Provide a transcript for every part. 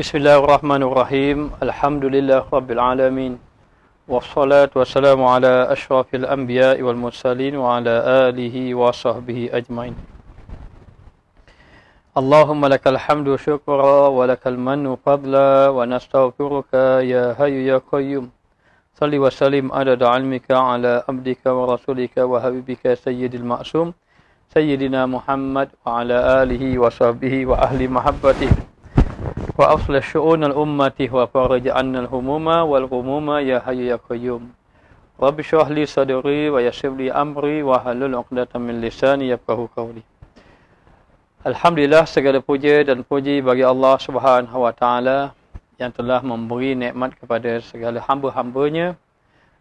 بسم الله الرحمن الرحيم الحمد لله رب العالمين والصلاة والسلام على أشرف الأنبياء والمرسلين وعلى آله وصحبه أجمعين اللهم لك الحمد شكرا ولك المن فضلا ونستغفرك يا هاي يا قيوم صل وسلم عدد علمك على عبدك ورسولك وحبيبك سيد المعصوم سيدنا محمد وعلى آله وصحبه وأهل محبته wa aslih al ummati wa farij 'annal humuma wal ghumuma ya hayyu ya qayyum rabbi shrah li sadri wa yassir li amri wa halul 'uqdatam min lisani yafqahu qawli alhamdulillah segala puji dan puji bagi Allah Subhanahu wa taala yang telah memberi nikmat kepada segala hamba-hambanya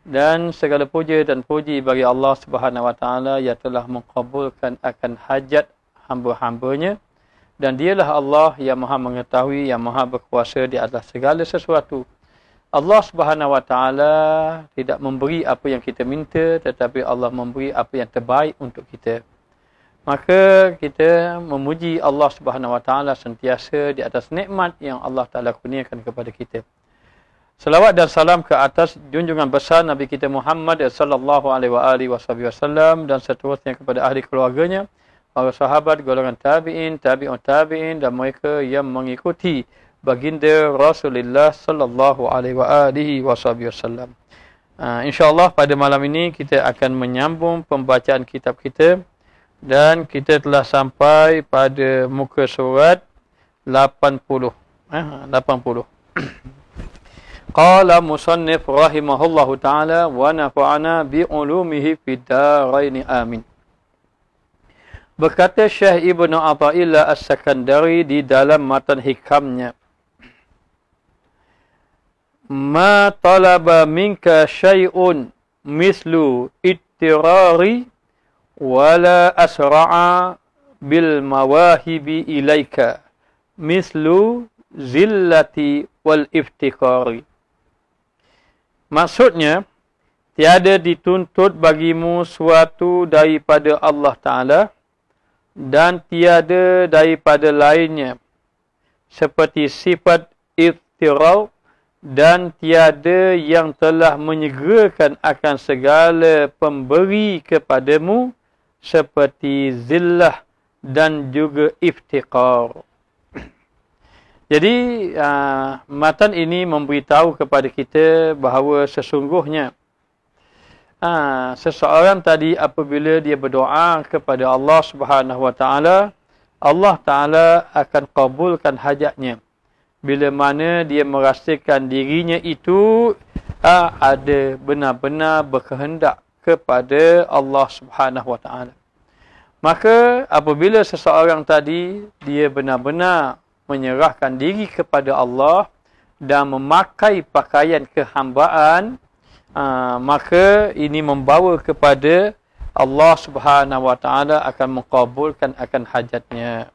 dan segala puji dan puji bagi Allah Subhanahu wa taala yang telah mengkabulkan akan hajat hamba-hambanya hamba hambanya dan dialah Allah yang maha mengetahui, yang maha berkuasa di atas segala sesuatu. Allah subhanahu wa ta'ala tidak memberi apa yang kita minta, tetapi Allah memberi apa yang terbaik untuk kita. Maka kita memuji Allah subhanahu wa ta'ala sentiasa di atas nikmat yang Allah ta'ala kuniakan kepada kita. Selawat dan salam ke atas junjungan besar Nabi kita Muhammad sallallahu alaihi wasallam dan seterusnya kepada ahli keluarganya Para sahabat golongan tabi'in, tabi'un tabi'in dan mereka yang mengikuti baginda Rasulullah sallallahu alaihi wa alihi wasallam. Ah, Insya Allah pada malam ini kita akan menyambung pembacaan kitab kita dan kita telah sampai pada muka surat 80 eh 80 qala musannif rahimahullahu taala wa nafa'ana bi ulumihi daraini amin Berkata Syekh Ibn Atta'illah As-Sakandari di dalam matan hikamnya. Ma talaba minka syai'un mislu ittirari wala asra'a bil mawahibi ilaika mislu zillati wal iftikari. Maksudnya, tiada dituntut bagimu suatu daripada Allah Ta'ala dan tiada daripada lainnya seperti sifat iftirau dan tiada yang telah menyegerakan akan segala pemberi kepadamu seperti zillah dan juga iftiqar. Jadi, uh, matan ini memberitahu kepada kita bahawa sesungguhnya ha, seseorang tadi apabila dia berdoa kepada Allah Subhanahu Wa Taala, Allah Taala akan kabulkan hajatnya. Bila mana dia merasakan dirinya itu ha, ada benar-benar berkehendak kepada Allah Subhanahu Wa Taala. Maka apabila seseorang tadi dia benar-benar menyerahkan diri kepada Allah dan memakai pakaian kehambaan Ah, maka ini membawa kepada Allah Subhanahu Wa Taala akan mengkabulkan akan hajatnya.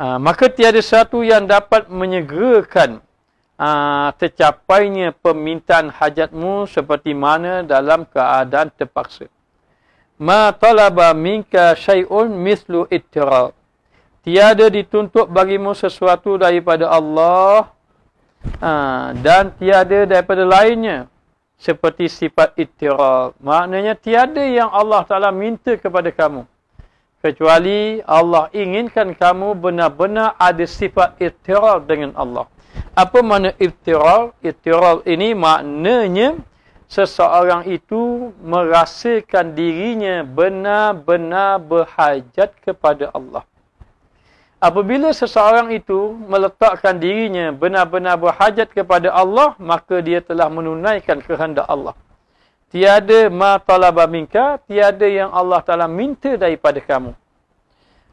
Uh, maka tiada satu yang dapat menyegerakan uh, tercapainya permintaan hajatmu seperti mana dalam keadaan terpaksa. Ma talaba minka syai'un mislu ittiral. Tiada dituntut bagimu sesuatu daripada Allah uh, dan tiada daripada lainnya seperti sifat ittirab. Maknanya tiada yang Allah Ta'ala minta kepada kamu. Kecuali Allah inginkan kamu benar-benar ada sifat ittirab dengan Allah. Apa makna ittirab? Ittirab ini maknanya seseorang itu merasakan dirinya benar-benar berhajat kepada Allah. Apabila seseorang itu meletakkan dirinya benar-benar berhajat kepada Allah, maka dia telah menunaikan kehendak Allah. Tiada ma talaba minka, tiada yang Allah Ta'ala minta daripada kamu.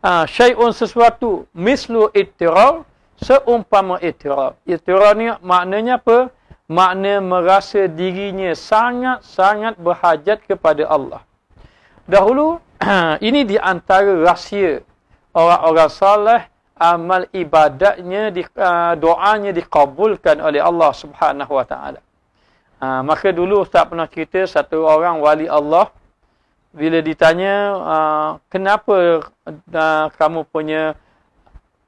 Ha, syai'un sesuatu, mislu itirar, seumpama itirar. Itirar ni maknanya apa? Makna merasa dirinya sangat-sangat berhajat kepada Allah. Dahulu, ini di antara rahsia orang-orang soleh amal ibadatnya di, ah, doanya dikabulkan oleh Allah Subhanahu wa taala. Ah, maka dulu ustaz pernah cerita satu orang wali Allah bila ditanya ah, kenapa kamu punya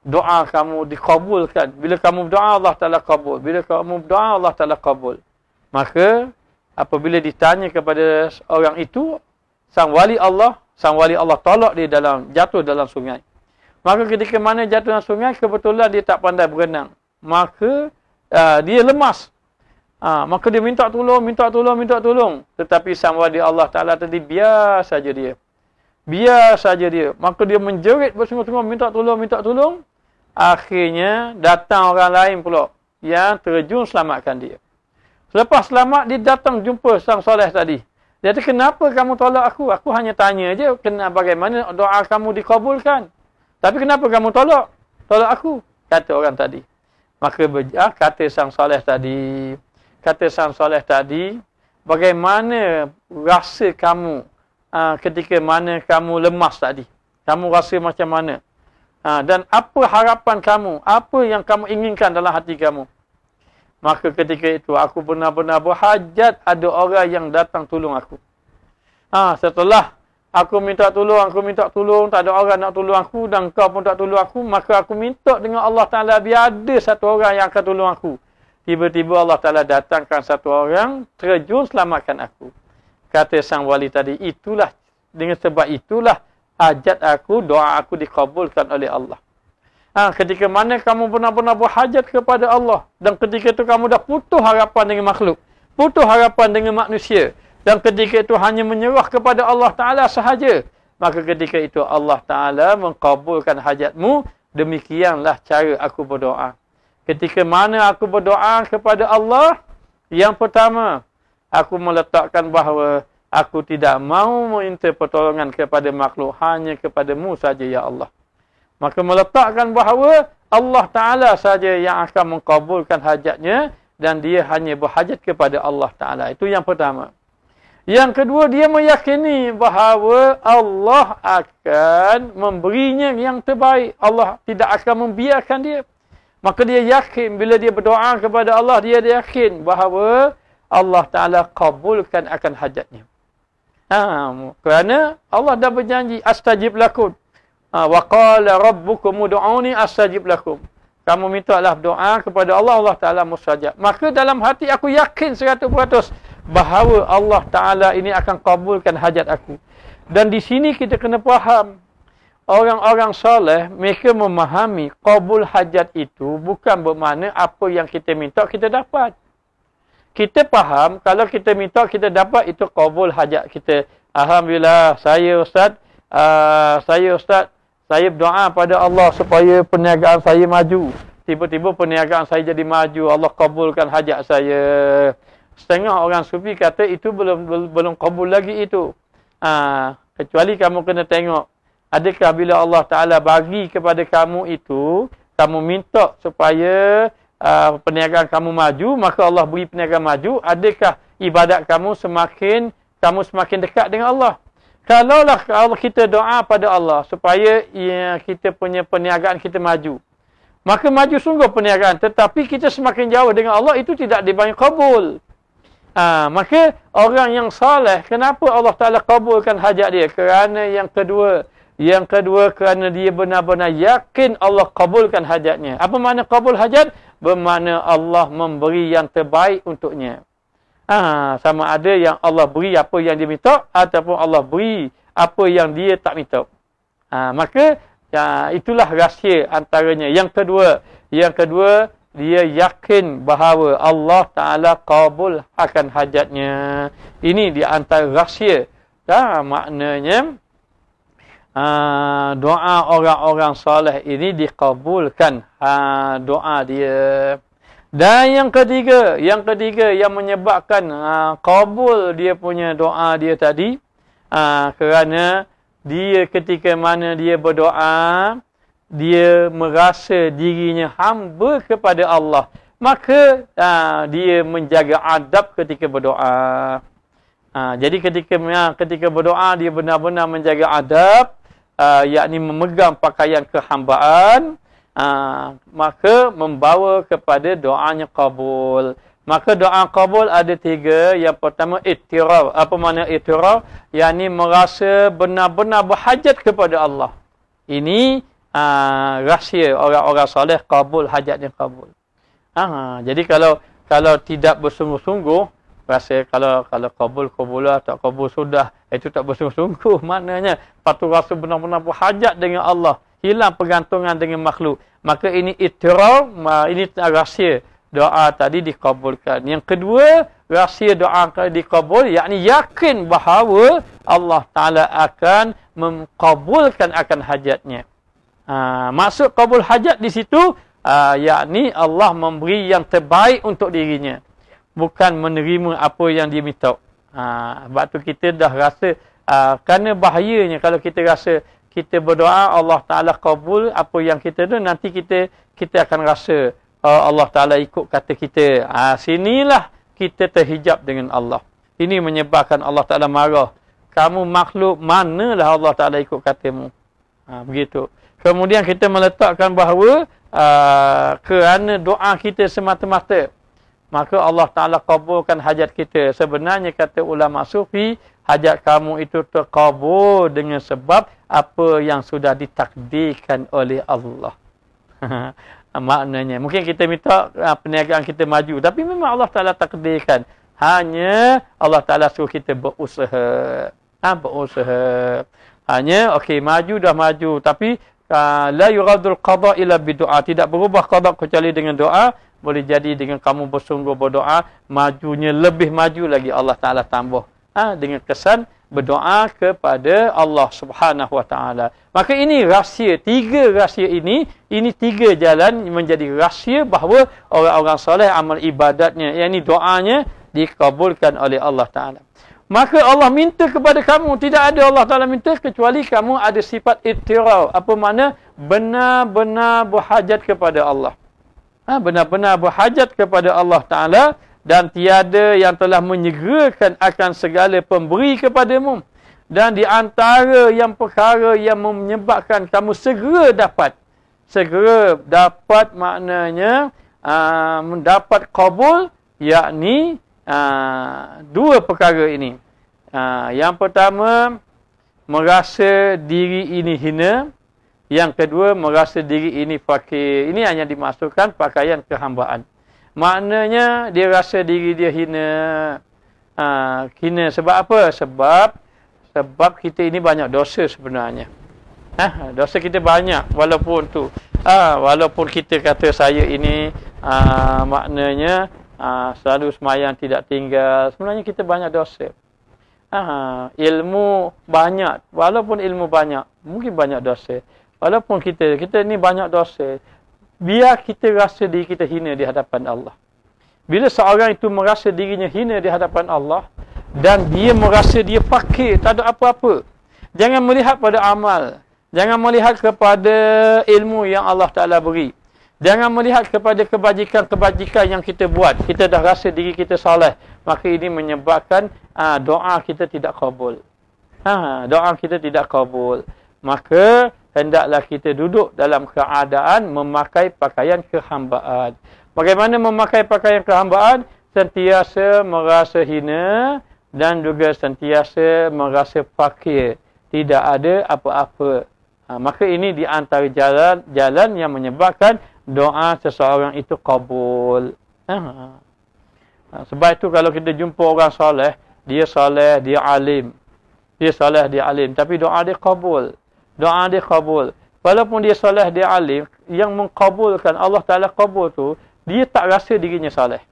doa kamu dikabulkan bila kamu berdoa Allah taala kabul bila kamu berdoa Allah taala kabul maka apabila ditanya kepada orang itu sang wali Allah sang wali Allah tolak dia dalam jatuh dalam sungai Maka ketika mana jatuh dalam sungai, kebetulan dia tak pandai berenang. Maka uh, dia lemas. Ha, maka dia minta tolong, minta tolong, minta tolong. Tetapi sama di Allah Ta'ala tadi, biar saja dia. Biar saja dia. Maka dia menjerit bersungguh-sungguh, minta tolong, minta tolong. Akhirnya, datang orang lain pula yang terjun selamatkan dia. Selepas selamat, dia datang jumpa sang soleh tadi. Dia kata, kenapa kamu tolak aku? Aku hanya tanya je, kena bagaimana doa kamu dikabulkan. Tapi kenapa kamu tolak? Tolak aku, kata orang tadi. Maka ah, kata sang soleh tadi, kata sang soleh tadi, bagaimana rasa kamu ah, ketika mana kamu lemas tadi? Kamu rasa macam mana? Ah, dan apa harapan kamu? Apa yang kamu inginkan dalam hati kamu? Maka ketika itu, aku benar-benar berhajat ada orang yang datang tolong aku. Ah, setelah aku minta tolong, aku minta tolong, tak ada orang nak tolong aku dan kau pun tak tolong aku, maka aku minta dengan Allah Ta'ala biar ada satu orang yang akan tolong aku. Tiba-tiba Allah Ta'ala datangkan satu orang, terjun selamatkan aku. Kata sang wali tadi, itulah, dengan sebab itulah hajat aku, doa aku dikabulkan oleh Allah. Ha, ketika mana kamu pernah benar berhajat kepada Allah dan ketika itu kamu dah putus harapan dengan makhluk, putus harapan dengan manusia, dan ketika itu hanya menyerah kepada Allah Ta'ala sahaja. Maka ketika itu Allah Ta'ala mengkabulkan hajatmu. Demikianlah cara aku berdoa. Ketika mana aku berdoa kepada Allah. Yang pertama. Aku meletakkan bahawa. Aku tidak mahu meminta pertolongan kepada makhluk. Hanya kepadamu saja ya Allah. Maka meletakkan bahawa. Allah Ta'ala saja yang akan mengkabulkan hajatnya. Dan dia hanya berhajat kepada Allah Ta'ala. Itu Yang pertama. Yang kedua, dia meyakini bahawa Allah akan memberinya yang terbaik. Allah tidak akan membiarkan dia. Maka dia yakin bila dia berdoa kepada Allah, dia yakin bahawa Allah Ta'ala kabulkan akan hajatnya. Ha, kerana Allah dah berjanji, astajib lakum. Ha, Wa qala rabbukumu du'uni astajib lakum. Kamu mintalah doa kepada Allah, Allah Ta'ala mustajab. Maka dalam hati aku yakin 100% bahawa Allah Ta'ala ini akan kabulkan hajat aku. Dan di sini kita kena faham, orang-orang soleh mereka memahami kabul hajat itu bukan bermakna apa yang kita minta kita dapat. Kita faham kalau kita minta kita dapat itu kabul hajat kita. Alhamdulillah saya Ustaz, uh, saya Ustaz, saya berdoa pada Allah supaya perniagaan saya maju. Tiba-tiba perniagaan saya jadi maju, Allah kabulkan hajat saya setengah orang sufi kata itu belum belum kabul lagi itu. Ha, kecuali kamu kena tengok adakah bila Allah Taala bagi kepada kamu itu kamu minta supaya uh, perniagaan kamu maju maka Allah beri perniagaan maju adakah ibadat kamu semakin kamu semakin dekat dengan Allah. Kalaulah kalau kita doa pada Allah supaya ya, kita punya perniagaan kita maju. Maka maju sungguh perniagaan. Tetapi kita semakin jauh dengan Allah, itu tidak dibanding kabul. Ha, maka orang yang soleh, kenapa Allah Ta'ala kabulkan hajat dia? Kerana yang kedua, yang kedua kerana dia benar-benar yakin Allah kabulkan hajatnya. Apa makna kabul hajat? Bermakna Allah memberi yang terbaik untuknya. Ha, sama ada yang Allah beri apa yang dia minta ataupun Allah beri apa yang dia tak minta. Ha, maka ya, itulah rahsia antaranya. Yang kedua, yang kedua, dia yakin bahawa Allah Ta'ala kabul akan hajatnya. Ini di antara rahsia. Dan maknanya, ah, doa orang-orang soleh ini dikabulkan ah, doa dia. Dan yang ketiga, yang ketiga yang menyebabkan ah, kabul dia punya doa dia tadi, kerana dia ketika mana dia berdoa, dia merasa dirinya hamba kepada Allah maka ha, dia menjaga adab ketika berdoa ha, jadi ketika ha, ketika berdoa dia benar-benar menjaga adab ha, yakni memegang pakaian kehambaan ha, maka membawa kepada doanya kabul maka doa kabul ada tiga yang pertama itiraf apa makna itiraf yakni merasa benar-benar berhajat kepada Allah ini uh, rahsia orang-orang soleh kabul hajatnya kabul. Aha, jadi kalau kalau tidak bersungguh-sungguh rasa kalau kalau kabul kabul lah, tak kabul sudah itu tak bersungguh-sungguh maknanya patut rasa benar-benar berhajat dengan Allah hilang pergantungan dengan makhluk maka ini itirau, ini rahsia doa tadi dikabulkan yang kedua rahsia doa dikabul yakni yakin bahawa Allah taala akan mengkabulkan akan hajatnya Ha, maksud kabul hajat di situ, ha, yakni Allah memberi yang terbaik untuk dirinya. Bukan menerima apa yang dia minta. Ha, sebab tu kita dah rasa, ha, kerana bahayanya kalau kita rasa kita berdoa Allah Ta'ala kabul apa yang kita doa, nanti kita kita akan rasa uh, Allah Ta'ala ikut kata kita. Ha, sinilah kita terhijab dengan Allah. Ini menyebabkan Allah Ta'ala marah. Kamu makhluk, manalah Allah Ta'ala ikut katamu. Ha, Begitu. Kemudian kita meletakkan bahawa aa, ah, kerana doa kita semata-mata. Maka Allah Ta'ala kabulkan hajat kita. Sebenarnya kata ulama sufi, hajat kamu itu terkabul dengan sebab apa yang sudah ditakdirkan oleh Allah. Maknanya, mungkin kita minta aa, ah, perniagaan kita maju. Tapi memang Allah Ta'ala takdirkan. Hanya Allah Ta'ala suruh kita berusaha. Ha, berusaha. Hanya, okey, maju dah maju. Tapi, Ah, la yuradul qada ila bidu'a tidak berubah qada kecuali dengan doa boleh jadi dengan kamu bersungguh berdoa majunya lebih maju lagi Allah taala tambah ha, dengan kesan berdoa kepada Allah Subhanahu wa taala maka ini rahsia tiga rahsia ini ini tiga jalan menjadi rahsia bahawa orang-orang soleh amal ibadatnya yakni doanya dikabulkan oleh Allah taala Maka Allah minta kepada kamu. Tidak ada Allah Ta'ala minta. Kecuali kamu ada sifat itirau. Apa makna? Benar-benar berhajat kepada Allah. Ha, benar-benar ha? berhajat kepada Allah Ta'ala. Dan tiada yang telah menyegerakan akan segala pemberi kepadamu. Dan di antara yang perkara yang menyebabkan kamu segera dapat. Segera dapat maknanya. Aa, ah, mendapat kabul. Yakni. Ah, dua perkara ini. Uh, yang pertama, merasa diri ini hina. Yang kedua, merasa diri ini pakai Ini hanya dimasukkan pakaian kehambaan. Maknanya, dia rasa diri dia hina. Uh, hina sebab apa? Sebab sebab kita ini banyak dosa sebenarnya. Huh? Eh, dosa kita banyak walaupun tu. Ah, walaupun kita kata saya ini ah, maknanya Ah, selalu semayang tidak tinggal. Sebenarnya kita banyak dosa. Aa, ah, ilmu banyak. Walaupun ilmu banyak, mungkin banyak dosa. Walaupun kita, kita ni banyak dosa. Biar kita rasa diri kita hina di hadapan Allah. Bila seorang itu merasa dirinya hina di hadapan Allah, dan dia merasa dia fakir, tak ada apa-apa. Jangan melihat pada amal. Jangan melihat kepada ilmu yang Allah Ta'ala beri. Jangan melihat kepada kebajikan-kebajikan yang kita buat. Kita dah rasa diri kita salah, Maka ini menyebabkan aa, ah, doa kita tidak kabul. Ha, doa kita tidak kabul. Maka hendaklah kita duduk dalam keadaan memakai pakaian kehambaan. Bagaimana memakai pakaian kehambaan? Sentiasa merasa hina dan juga sentiasa merasa fakir. Tidak ada apa-apa. Ha, maka ini di antara jalan, jalan yang menyebabkan doa seseorang itu kabul. Ah. Ah, sebab itu kalau kita jumpa orang soleh, dia soleh, dia alim. Dia soleh, dia alim. Tapi doa dia kabul. Doa dia kabul. Walaupun dia soleh, dia alim, yang mengkabulkan Allah Ta'ala kabul tu dia tak rasa dirinya soleh.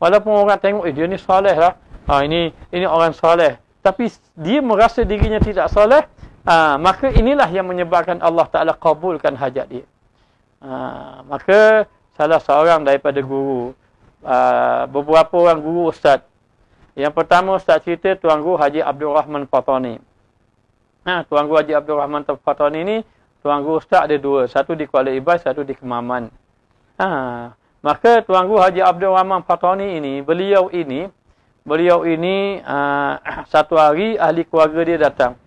Walaupun orang tengok, eh dia ni soleh lah. Ha, ini, ini orang soleh. Tapi dia merasa dirinya tidak soleh, ha, maka inilah yang menyebabkan Allah Ta'ala kabulkan hajat dia. Ha, maka salah seorang daripada guru uh, beberapa orang guru ustaz yang pertama ustaz cerita tuan guru Haji Abdul Rahman Fatani ha tuan guru Haji Abdul Rahman Fatani ni tuan guru ustaz ada dua satu di Kuala Ibas satu di Kemaman ha maka tuan guru Haji Abdul Rahman Fatani ini beliau ini beliau ini uh, satu hari ahli keluarga dia datang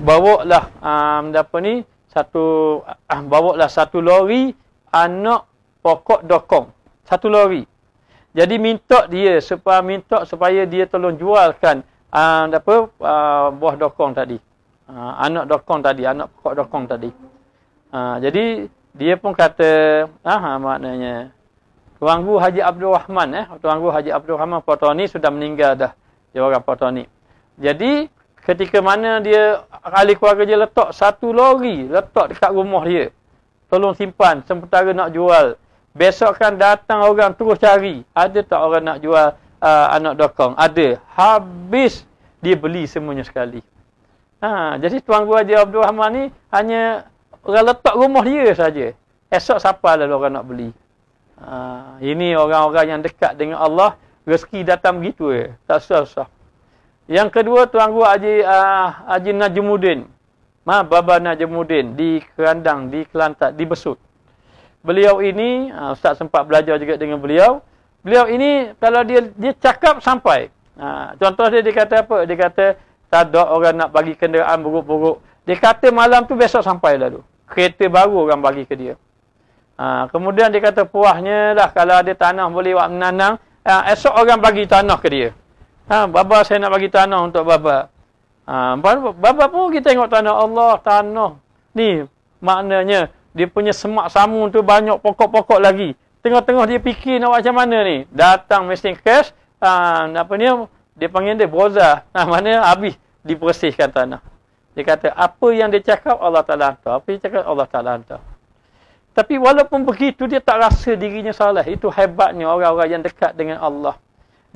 bawa lah um, apa ni satu ah, bawa lah satu lori anak pokok dokong satu lori jadi minta dia supaya minta supaya dia tolong jualkan ah, apa ah, buah dokong tadi ah, anak dokong tadi anak pokok dokong tadi ah, jadi dia pun kata ah, ah maknanya tuan guru Haji Abdul Rahman eh tuan guru Haji Abdul Rahman Potoni sudah meninggal dah dia orang Potoni jadi Ketika mana dia ahli keluarga dia letak satu lori letak dekat rumah dia. Tolong simpan sementara nak jual. besok kan datang orang terus cari. Ada tak orang nak jual uh, anak dokong? Ada. Habis dia beli semuanya sekali. Ha, jadi tuan gua Haji Abdul Rahman ni hanya orang letak rumah dia saja. Esok siapa lah orang nak beli? Ha, ini orang-orang yang dekat dengan Allah. Rezeki datang begitu ya. Eh. Tak susah-susah. Yang kedua Tuanku Haji uh, Haji Najmudin. Ma Baba Najmudin di Kerandang, di Kelantan, di Besut. Beliau ini uh, ustaz sempat belajar juga dengan beliau. Beliau ini kalau dia dia cakap sampai. Uh, ah, contoh dia dia kata apa? Dia kata tak ada orang nak bagi kenderaan buruk-buruk. Dia kata malam tu besok sampai lah tu. Kereta baru orang bagi ke dia. Ha, kemudian dia kata puahnya lah kalau ada tanah boleh buat menanam. Ha, esok orang bagi tanah ke dia. Ha, baba saya nak bagi tanah untuk baba. Ha, baru, baba pun kita tengok tanah Allah, tanah. Ni maknanya dia punya semak samun tu banyak pokok-pokok lagi. Tengah-tengah dia fikir nak macam mana ni. Datang mesin cash, ha, apa ni, dia panggil dia broza. Ha, mana habis dipersihkan tanah. Dia kata, apa yang dia cakap Allah Ta'ala hantar. Apa dia cakap Allah Ta'ala hantar. Tapi walaupun begitu, dia tak rasa dirinya salah. Itu hebatnya orang-orang yang dekat dengan Allah.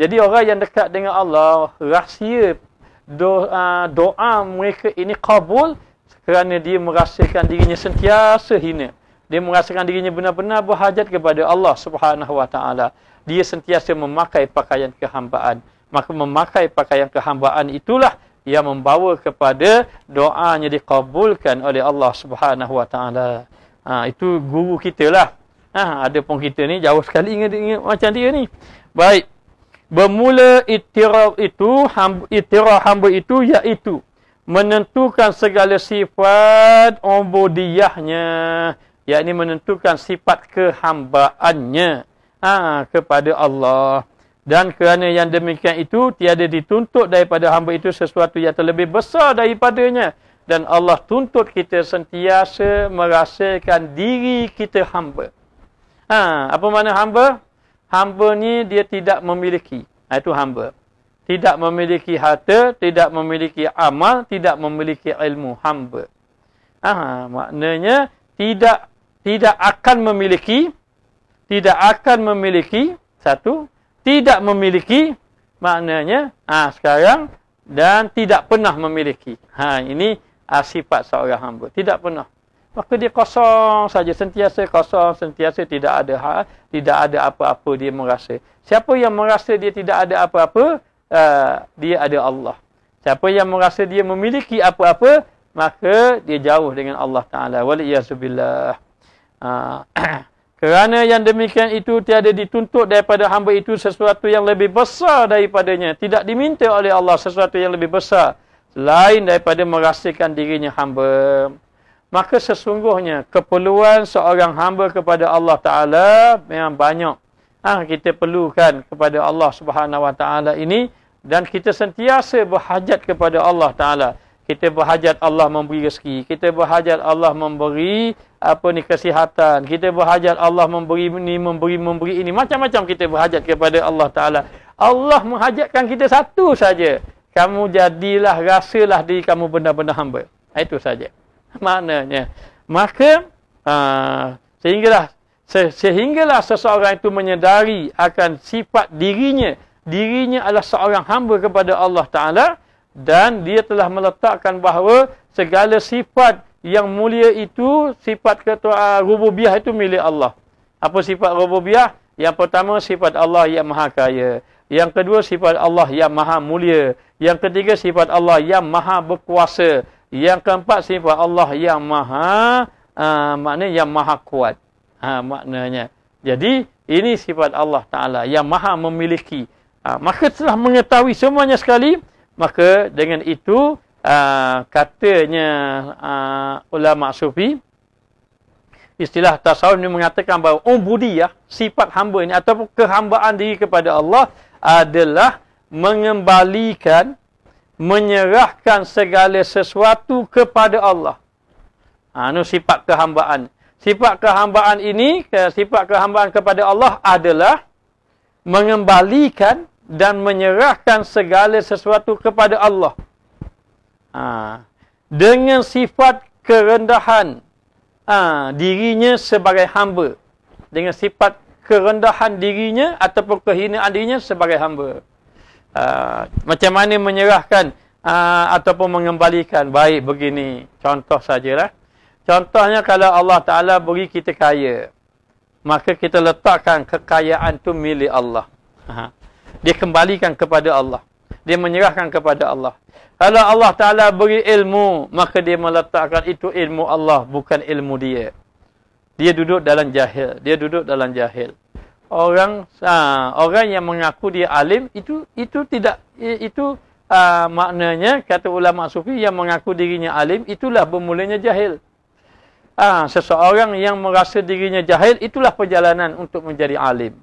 Jadi orang yang dekat dengan Allah, rahsia doa, ah, doa mereka ini kabul kerana dia merasakan dirinya sentiasa hina. Dia merasakan dirinya benar-benar berhajat kepada Allah Subhanahu Wa Taala. Dia sentiasa memakai pakaian kehambaan. Maka memakai pakaian kehambaan itulah yang membawa kepada doanya dikabulkan oleh Allah Subhanahu Wa Taala. Ha, itu guru kita lah. Ha, ada pun kita ni jauh sekali ingat, ingat macam dia ni. Baik bermula itirah itu itirah hamba itu iaitu menentukan segala sifat ubudiyahnya ini menentukan sifat kehambaannya ha, kepada Allah dan kerana yang demikian itu tiada dituntut daripada hamba itu sesuatu yang terlebih besar daripadanya dan Allah tuntut kita sentiasa merasakan diri kita hamba ha apa makna hamba hamba ni dia tidak memiliki. Ha, itu hamba. Tidak memiliki harta, tidak memiliki amal, tidak memiliki ilmu. Hamba. Ah, maknanya tidak tidak akan memiliki, tidak akan memiliki, satu, tidak memiliki, maknanya ah sekarang, dan tidak pernah memiliki. Ha, ini ah, sifat seorang hamba. Tidak pernah maka dia kosong saja sentiasa kosong sentiasa tidak ada ha, tidak ada apa-apa dia merasa siapa yang merasa dia tidak ada apa-apa uh, dia ada Allah siapa yang merasa dia memiliki apa-apa maka dia jauh dengan Allah taala waliyasubillah uh, ah, kerana yang demikian itu tiada dituntut daripada hamba itu sesuatu yang lebih besar daripadanya tidak diminta oleh Allah sesuatu yang lebih besar selain daripada merasakan dirinya hamba maka sesungguhnya keperluan seorang hamba kepada Allah Ta'ala memang banyak. Ah ha, kita perlukan kepada Allah Subhanahu Wa Ta'ala ini dan kita sentiasa berhajat kepada Allah Ta'ala. Kita berhajat Allah memberi rezeki. Kita berhajat Allah memberi apa ni kesihatan. Kita berhajat Allah memberi ini, memberi, memberi ini. Macam-macam kita berhajat kepada Allah Ta'ala. Allah menghajatkan kita satu saja. Kamu jadilah, rasalah diri kamu benda-benda hamba. Ha, itu saja maknanya maka aa, ah, sehinggalah se sehinggalah seseorang itu menyedari akan sifat dirinya dirinya adalah seorang hamba kepada Allah taala dan dia telah meletakkan bahawa segala sifat yang mulia itu sifat ketua ah, rububiyah itu milik Allah apa sifat rububiyah yang pertama sifat Allah yang maha kaya yang kedua sifat Allah yang maha mulia yang ketiga sifat Allah yang maha berkuasa yang keempat sifat Allah yang maha uh, ah, makna yang maha kuat. Ha, maknanya. Jadi ini sifat Allah Taala yang maha memiliki. Ha, maka telah mengetahui semuanya sekali. Maka dengan itu uh, katanya uh, ulama sufi istilah tasawuf ini mengatakan bahawa ubudiyah oh, sifat hamba ini ataupun kehambaan diri kepada Allah adalah mengembalikan menyerahkan segala sesuatu kepada Allah. Ha, ini sifat kehambaan. Sifat kehambaan ini, sifat kehambaan kepada Allah adalah mengembalikan dan menyerahkan segala sesuatu kepada Allah. Ha, dengan sifat kerendahan ha, dirinya sebagai hamba. Dengan sifat kerendahan dirinya ataupun kehinaan dirinya sebagai hamba. Ah, macam mana menyerahkan uh, ataupun mengembalikan baik begini contoh sajalah contohnya kalau Allah Taala beri kita kaya maka kita letakkan kekayaan tu milik Allah dia kembalikan kepada Allah dia menyerahkan kepada Allah kalau Allah Taala beri ilmu maka dia meletakkan itu ilmu Allah bukan ilmu dia dia duduk dalam jahil dia duduk dalam jahil orang uh, orang yang mengaku dia alim itu itu tidak itu uh, maknanya kata ulama sufi yang mengaku dirinya alim itulah bermulanya jahil. Uh, seseorang yang merasa dirinya jahil itulah perjalanan untuk menjadi alim.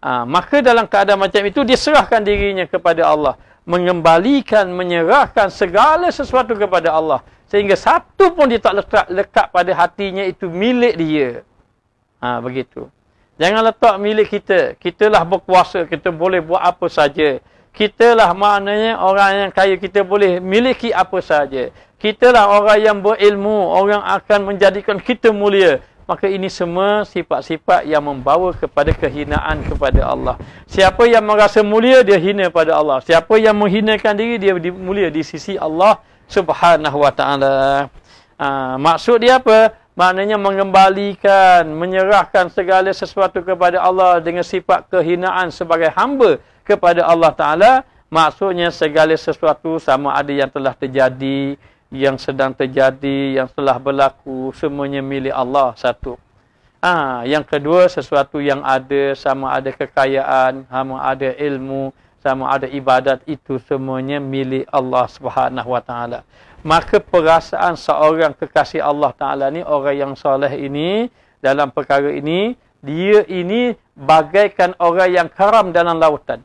Uh, maka dalam keadaan macam itu diserahkan dirinya kepada Allah, mengembalikan menyerahkan segala sesuatu kepada Allah sehingga satu pun dia tak lekat, lekat pada hatinya itu milik dia. Ha, begitu. Jangan letak milik kita. Kitalah berkuasa. Kita boleh buat apa saja. Kitalah maknanya orang yang kaya. Kita boleh miliki apa saja. Kitalah orang yang berilmu. Orang akan menjadikan kita mulia. Maka ini semua sifat-sifat yang membawa kepada kehinaan kepada Allah. Siapa yang merasa mulia, dia hina pada Allah. Siapa yang menghinakan diri, dia mulia di sisi Allah subhanahu wa ta'ala. Ah, maksud dia apa? Maknanya mengembalikan, menyerahkan segala sesuatu kepada Allah dengan sifat kehinaan sebagai hamba kepada Allah Ta'ala. Maksudnya segala sesuatu sama ada yang telah terjadi, yang sedang terjadi, yang telah berlaku, semuanya milik Allah satu. Ah, Yang kedua, sesuatu yang ada sama ada kekayaan, sama ada ilmu sama ada ibadat itu semuanya milik Allah Subhanahu wa taala. Maka perasaan seorang kekasih Allah taala ni orang yang soleh ini dalam perkara ini dia ini bagaikan orang yang karam dalam lautan.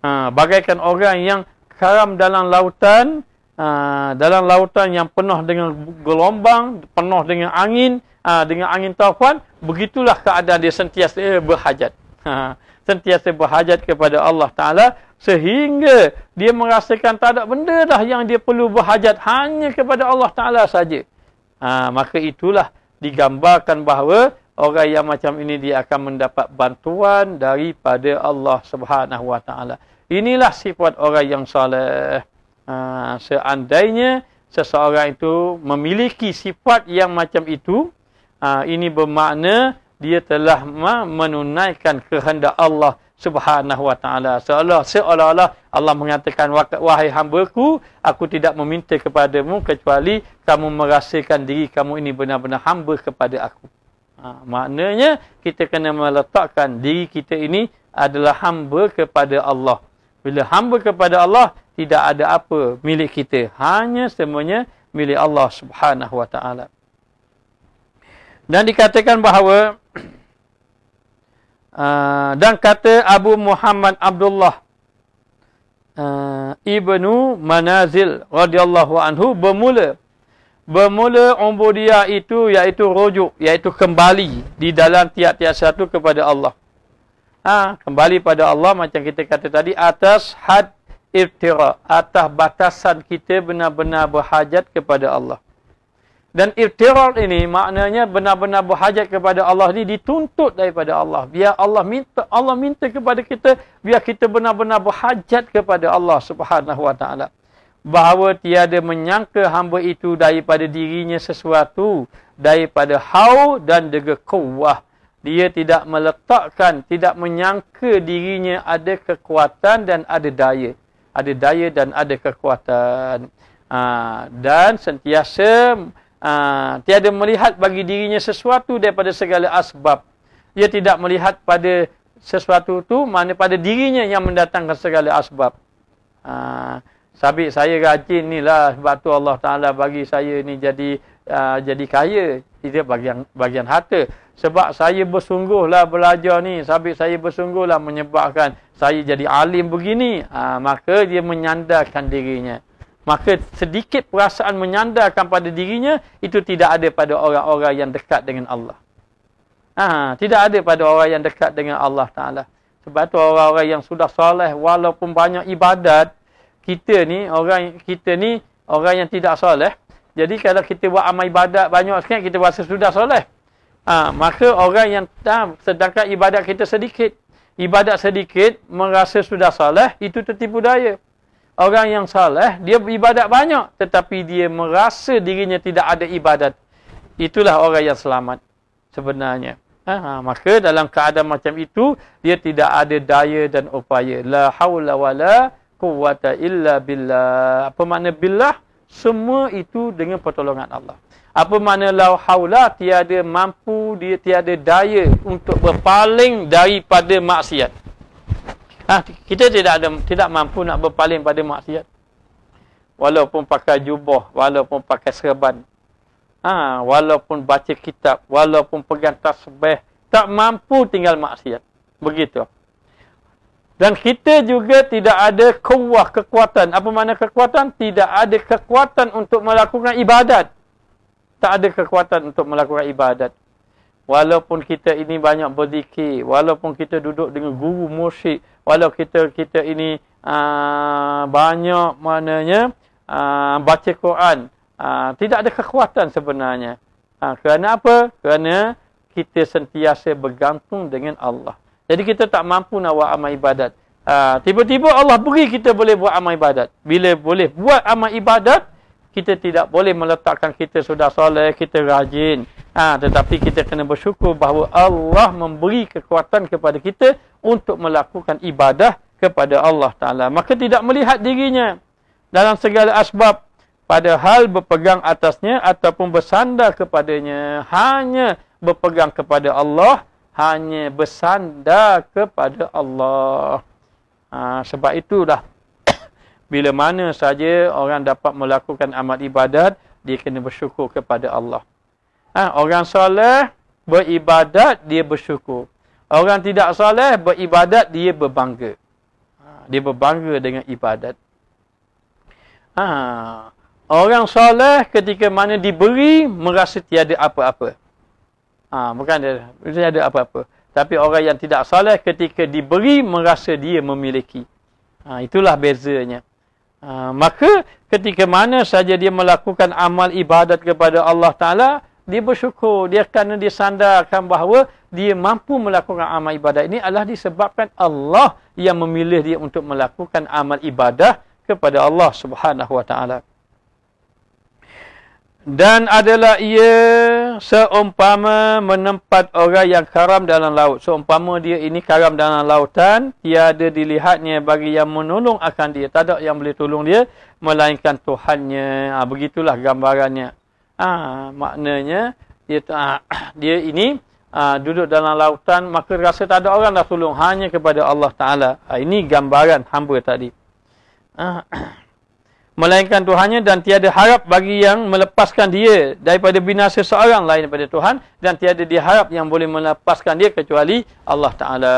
Ha, bagaikan orang yang karam dalam lautan ha, dalam lautan yang penuh dengan gelombang, penuh dengan angin, ha, dengan angin taufan, begitulah keadaan dia sentiasa berhajat. Ha sentiasa berhajat kepada Allah Ta'ala sehingga dia merasakan tak ada benda dah yang dia perlu berhajat hanya kepada Allah Ta'ala saja. Ha, maka itulah digambarkan bahawa orang yang macam ini dia akan mendapat bantuan daripada Allah Subhanahu Wa Ta'ala. Inilah sifat orang yang salah. Ha, seandainya seseorang itu memiliki sifat yang macam itu, ha, ini bermakna dia telah menunaikan kehendak Allah Subhanahu wa taala. Seolah seolah-olah Allah mengatakan wahai hamba-Ku, aku tidak meminta kepadamu kecuali kamu merasakan diri kamu ini benar-benar hamba kepada aku. Ha, maknanya kita kena meletakkan diri kita ini adalah hamba kepada Allah. Bila hamba kepada Allah, tidak ada apa milik kita. Hanya semuanya milik Allah Subhanahu wa taala. Dan dikatakan bahawa uh, dan kata Abu Muhammad Abdullah uh, ibnu Manazil radhiyallahu anhu bermula bermula ubudiyah itu yaitu rujuk yaitu kembali di dalam tiap-tiap satu kepada Allah. Ha, kembali pada Allah macam kita kata tadi atas had iftira atas batasan kita benar-benar berhajat kepada Allah. Dan irtirar ini maknanya benar-benar berhajat kepada Allah ini dituntut daripada Allah. Biar Allah minta Allah minta kepada kita biar kita benar-benar berhajat kepada Allah Subhanahu Wa Taala. Bahawa tiada menyangka hamba itu daripada dirinya sesuatu daripada hau dan juga kuah. Dia tidak meletakkan, tidak menyangka dirinya ada kekuatan dan ada daya. Ada daya dan ada kekuatan. Ha, dan sentiasa Aa, ah, tiada melihat bagi dirinya sesuatu daripada segala asbab. Ia tidak melihat pada sesuatu tu, mana pada dirinya yang mendatangkan segala asbab. Aa, ah, sabit saya rajin ni lah, sebab tu Allah Ta'ala bagi saya ni jadi aa, ah, jadi kaya. Itu bagian, bagian harta. Sebab saya bersungguhlah belajar ni, sabit saya bersungguhlah menyebabkan saya jadi alim begini. Aa, maka dia menyandarkan dirinya. Maka sedikit perasaan menyandarkan pada dirinya itu tidak ada pada orang-orang yang dekat dengan Allah. ha, tidak ada pada orang yang dekat dengan Allah Taala. Sebab tu orang-orang yang sudah soleh walaupun banyak ibadat, kita ni orang kita ni orang yang tidak soleh. Jadi kalau kita buat amal ibadat banyak sekali kita rasa sudah soleh. Ha, maka orang yang ha, sedangkan ibadat kita sedikit, ibadat sedikit merasa sudah soleh, itu tertipu daya. Orang yang salah, dia ibadat banyak. Tetapi dia merasa dirinya tidak ada ibadat. Itulah orang yang selamat sebenarnya. Ha, ha, maka dalam keadaan macam itu, dia tidak ada daya dan upaya. La hawla wa la quwata illa billah. Apa makna billah? Semua itu dengan pertolongan Allah. Apa makna la hawla? Tiada mampu, dia tiada daya untuk berpaling daripada maksiat ha, kita tidak ada tidak mampu nak berpaling pada maksiat. Walaupun pakai jubah, walaupun pakai serban. Ha, walaupun baca kitab, walaupun pegang tasbih, tak mampu tinggal maksiat. Begitu. Dan kita juga tidak ada kuah kekuatan. Apa makna kekuatan? Tidak ada kekuatan untuk melakukan ibadat. Tak ada kekuatan untuk melakukan ibadat walaupun kita ini banyak berzikir, walaupun kita duduk dengan guru musyrik, walaupun kita kita ini aa, ah, banyak mananya aa, ah, baca Quran, aa, ah, tidak ada kekuatan sebenarnya. Aa, kerana apa? Kerana kita sentiasa bergantung dengan Allah. Jadi kita tak mampu nak buat amal ibadat. Tiba-tiba Allah beri kita boleh buat amal ibadat. Bila boleh buat amal ibadat, kita tidak boleh meletakkan kita sudah soleh, kita rajin. Ha, tetapi kita kena bersyukur bahawa Allah memberi kekuatan kepada kita untuk melakukan ibadah kepada Allah Ta'ala. Maka tidak melihat dirinya dalam segala asbab padahal berpegang atasnya ataupun bersandar kepadanya. Hanya berpegang kepada Allah, hanya bersandar kepada Allah. Ha, sebab itulah bila mana saja orang dapat melakukan amal ibadat, dia kena bersyukur kepada Allah. Ha, orang soleh beribadat dia bersyukur. Orang tidak soleh beribadat dia berbangga. Ha, dia berbangga dengan ibadat. Ha, orang soleh ketika mana diberi merasa tiada apa-apa. Ha, bukan dia tiada apa-apa. Tapi orang yang tidak soleh ketika diberi merasa dia memiliki. Ha, itulah bezanya. Ha, maka ketika mana saja dia melakukan amal ibadat kepada Allah Ta'ala, dia bersyukur dia kerana dia sandarkan bahawa dia mampu melakukan amal ibadah ini adalah disebabkan Allah yang memilih dia untuk melakukan amal ibadah kepada Allah Subhanahu wa taala dan adalah ia seumpama menempat orang yang karam dalam laut seumpama dia ini karam dalam lautan tiada dilihatnya bagi yang menolong akan dia tak ada yang boleh tolong dia melainkan Tuhannya ha, begitulah gambarannya Ah, maknanya dia ah, dia ini ah, duduk dalam lautan maka rasa tak ada orang nak tolong hanya kepada Allah Taala. Ah, ini gambaran hamba tadi. Ah, melainkan Tuhannya dan tiada harap bagi yang melepaskan dia daripada binasa seorang lain daripada Tuhan dan tiada diharap yang boleh melepaskan dia kecuali Allah Taala.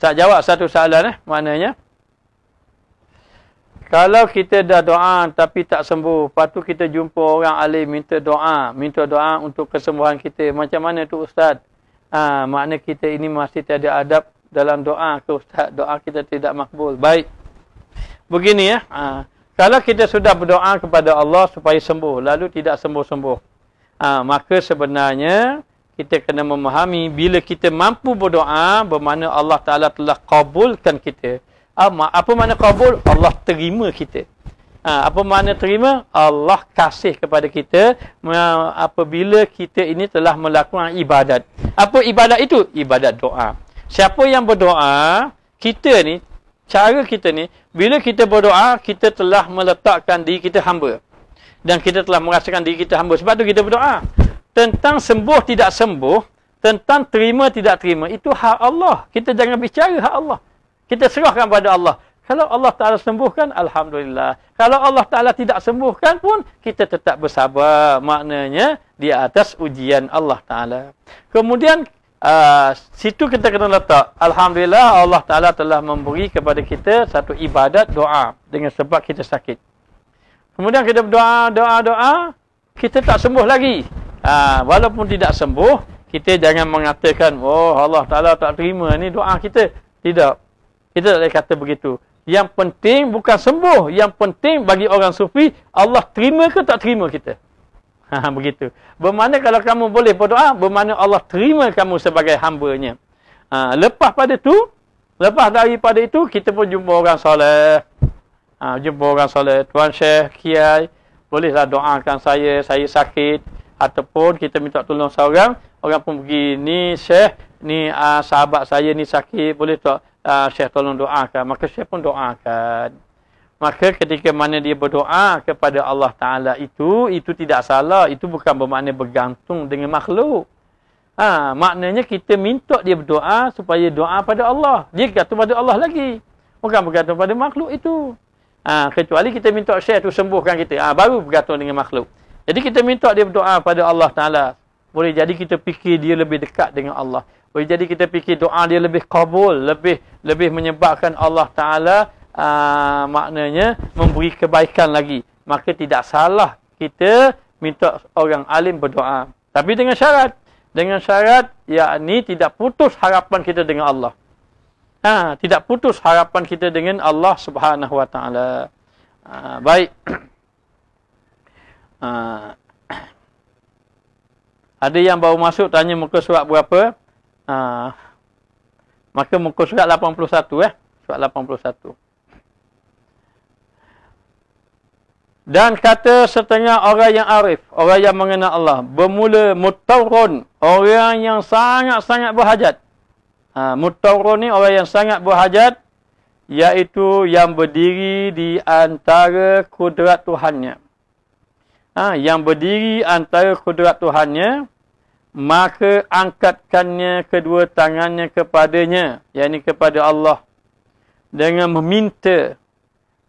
Tak jawab satu soalan eh maknanya. Kalau kita dah doa tapi tak sembuh, lepas tu kita jumpa orang alim minta doa, minta doa untuk kesembuhan kita. Macam mana tu ustaz? Ah, ha, makna kita ini masih tiada adab dalam doa ke ustaz? Doa kita tidak makbul. Baik. Begini ya. Ha. Kalau kita sudah berdoa kepada Allah supaya sembuh, lalu tidak sembuh-sembuh. Ha, maka sebenarnya kita kena memahami bila kita mampu berdoa, bermakna Allah Taala telah kabulkan kita. Apa, ah, apa makna kabul? Allah terima kita. Ha, apa mana terima? Allah kasih kepada kita apabila kita ini telah melakukan ibadat. Apa ibadat itu? Ibadat doa. Siapa yang berdoa, kita ni, cara kita ni, bila kita berdoa, kita telah meletakkan diri kita hamba. Dan kita telah merasakan diri kita hamba. Sebab tu kita berdoa. Tentang sembuh tidak sembuh, tentang terima tidak terima, itu hak Allah. Kita jangan bicara hak Allah. Kita serahkan kepada Allah. Kalau Allah Ta'ala sembuhkan, Alhamdulillah. Kalau Allah Ta'ala tidak sembuhkan pun, kita tetap bersabar. Maknanya, di atas ujian Allah Ta'ala. Kemudian, uh, situ kita kena letak. Alhamdulillah, Allah Ta'ala telah memberi kepada kita satu ibadat doa. Dengan sebab kita sakit. Kemudian kita berdoa, doa, doa. Kita tak sembuh lagi. Uh, walaupun tidak sembuh, kita jangan mengatakan, oh Allah Ta'ala tak terima ni doa kita. Tidak. Kita tak boleh kata begitu. Yang penting bukan sembuh. Yang penting bagi orang sufi, Allah terima ke tak terima kita? Ha, begitu. Bermakna kalau kamu boleh berdoa, bermakna Allah terima kamu sebagai hambanya. Ha, lepas pada tu, lepas daripada itu, kita pun jumpa orang soleh. Ha, jumpa orang soleh. Tuan Syekh, Kiai, bolehlah doakan saya, saya sakit. Ataupun kita minta tolong seorang, orang pun pergi, ni Syekh, ni uh, sahabat saya ni sakit, boleh tak? uh, saya tolong doakan. Maka saya pun doakan. Maka ketika mana dia berdoa kepada Allah Ta'ala itu, itu tidak salah. Itu bukan bermakna bergantung dengan makhluk. Ha, maknanya kita minta dia berdoa supaya doa pada Allah. Dia bergantung pada Allah lagi. Bukan bergantung pada makhluk itu. Ha, kecuali kita minta syekh itu sembuhkan kita. Ha, baru bergantung dengan makhluk. Jadi kita minta dia berdoa pada Allah Ta'ala. Boleh jadi kita fikir dia lebih dekat dengan Allah. Boleh jadi kita fikir doa dia lebih kabul, lebih lebih menyebabkan Allah Ta'ala ah, maknanya memberi kebaikan lagi. Maka tidak salah kita minta orang alim berdoa. Tapi dengan syarat. Dengan syarat, yakni tidak putus harapan kita dengan Allah. Ha, tidak putus harapan kita dengan Allah Subhanahu Wa Taala. Ah, baik. Ha. Ada yang baru masuk, tanya muka surat berapa? Berapa? Ah. maka muka surat 81 eh surat 81 dan kata setengah orang yang arif orang yang mengenal Allah bermula mutawrun orang yang sangat-sangat berhajat ha, mutawrun ni orang yang sangat berhajat iaitu yang berdiri di antara kudrat Tuhannya ha, yang berdiri antara kudrat Tuhannya maka angkatkannya kedua tangannya kepadanya yakni kepada Allah dengan meminta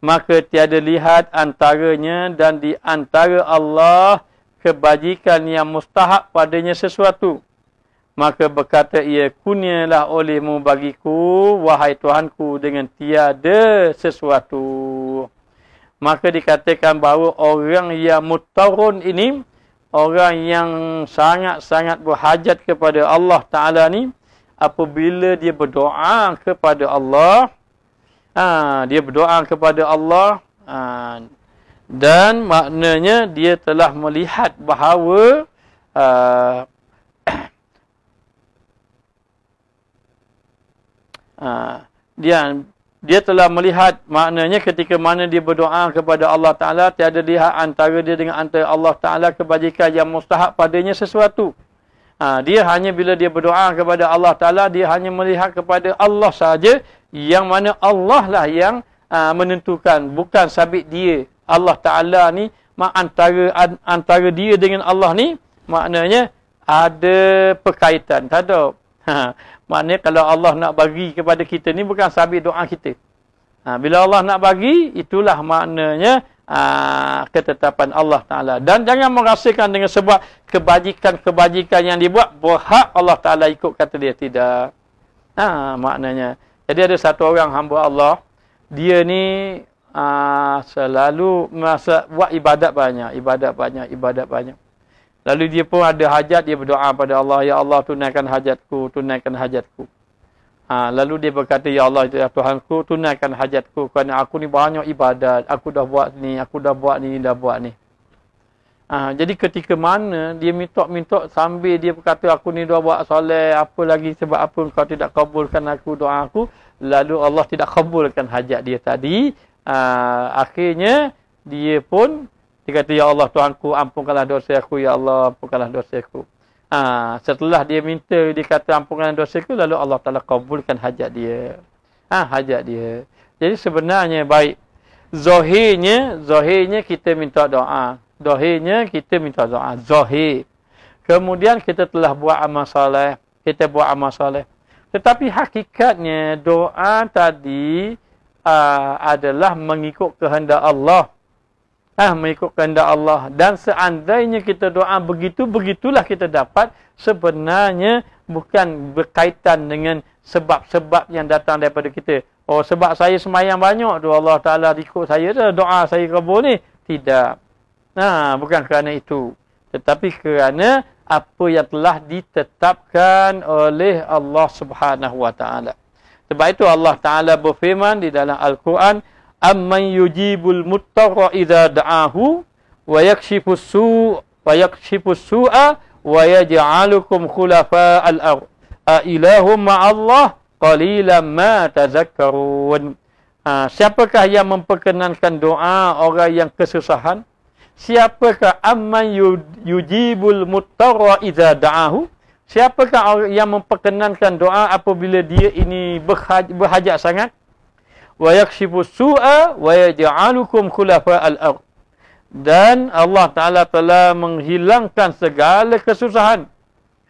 maka tiada lihat antaranya dan di antara Allah kebajikan yang mustahak padanya sesuatu maka berkata ia kunialah olehmu bagiku wahai Tuhanku dengan tiada sesuatu maka dikatakan bahawa orang yang mutarun ini orang yang sangat-sangat berhajat kepada Allah Ta'ala ni, apabila dia berdoa kepada Allah, ha, dia berdoa kepada Allah, ha, dan maknanya dia telah melihat bahawa ha, ha, dia dia telah melihat maknanya ketika mana dia berdoa kepada Allah Ta'ala, tiada lihat antara dia dengan antara Allah Ta'ala kebajikan yang mustahak padanya sesuatu. Ha, dia hanya bila dia berdoa kepada Allah Ta'ala, dia hanya melihat kepada Allah sahaja yang mana Allah lah yang ha, menentukan, bukan sabit dia. Allah Ta'ala ni, antara, antara dia dengan Allah ni, maknanya ada perkaitan. Tak ada. Ha. Maknanya kalau Allah nak bagi kepada kita ni bukan sabit doa kita. Ha, bila Allah nak bagi, itulah maknanya ha, ketetapan Allah Ta'ala. Dan jangan merasakan dengan sebab kebajikan-kebajikan yang dibuat, berhak Allah Ta'ala ikut kata dia. Tidak. Ha, maknanya. Jadi ada satu orang hamba Allah, dia ni ha, selalu masa, buat ibadat banyak, ibadat banyak, ibadat banyak. Lalu dia pun ada hajat, dia berdoa pada Allah, Ya Allah tunaikan hajatku, tunaikan hajatku. Ha, lalu dia berkata, Ya Allah, Ya Tuhan ku, tunaikan hajatku. Kerana aku ni banyak ibadat, aku dah buat ni, aku dah buat ni, dah buat ni. Ha, jadi ketika mana dia mintok-mintok sambil dia berkata, Aku ni dah buat soleh, apa lagi sebab apa kau tidak kabulkan aku, doa aku. Lalu Allah tidak kabulkan hajat dia tadi. Ha, akhirnya, dia pun dia kata, Ya Allah Tuhanku, ampunkanlah dosa aku. Ya Allah, ampunkanlah dosa aku. Ha, setelah dia minta, dia kata ampunkanlah dosa aku. Lalu Allah Ta'ala kabulkan hajat dia. Ha, hajat dia. Jadi sebenarnya baik. Zohirnya, zohirnya kita minta doa. Zohirnya kita minta doa. Zohir. Kemudian kita telah buat amal soleh. Kita buat amal soleh. Tetapi hakikatnya doa tadi uh, adalah mengikut kehendak Allah. Ah, mengikut kanda Allah. Dan seandainya kita doa begitu, begitulah kita dapat. Sebenarnya bukan berkaitan dengan sebab-sebab yang datang daripada kita. Oh, sebab saya semayang banyak doa Allah Ta'ala ikut saya dah doa saya kabul ni. Tidak. Nah, bukan kerana itu. Tetapi kerana apa yang telah ditetapkan oleh Allah Subhanahu Wa Ta'ala. Sebab itu Allah Ta'ala berfirman di dalam Al-Quran amman yujibul muttara idza da'ahu wa yakshifu su wa yakshifu su'a wa yaj'alukum khulafa'al ardh a ilahum ma Allah qalilan ma tadhakkarun ha, siapakah yang memperkenankan doa orang yang kesusahan siapakah amman yujibul muttara idza da'ahu siapakah orang yang memperkenankan doa apabila dia ini berhajat sangat wa yakshifu su'a wa yaj'alukum al ardh dan Allah Ta'ala telah menghilangkan segala kesusahan.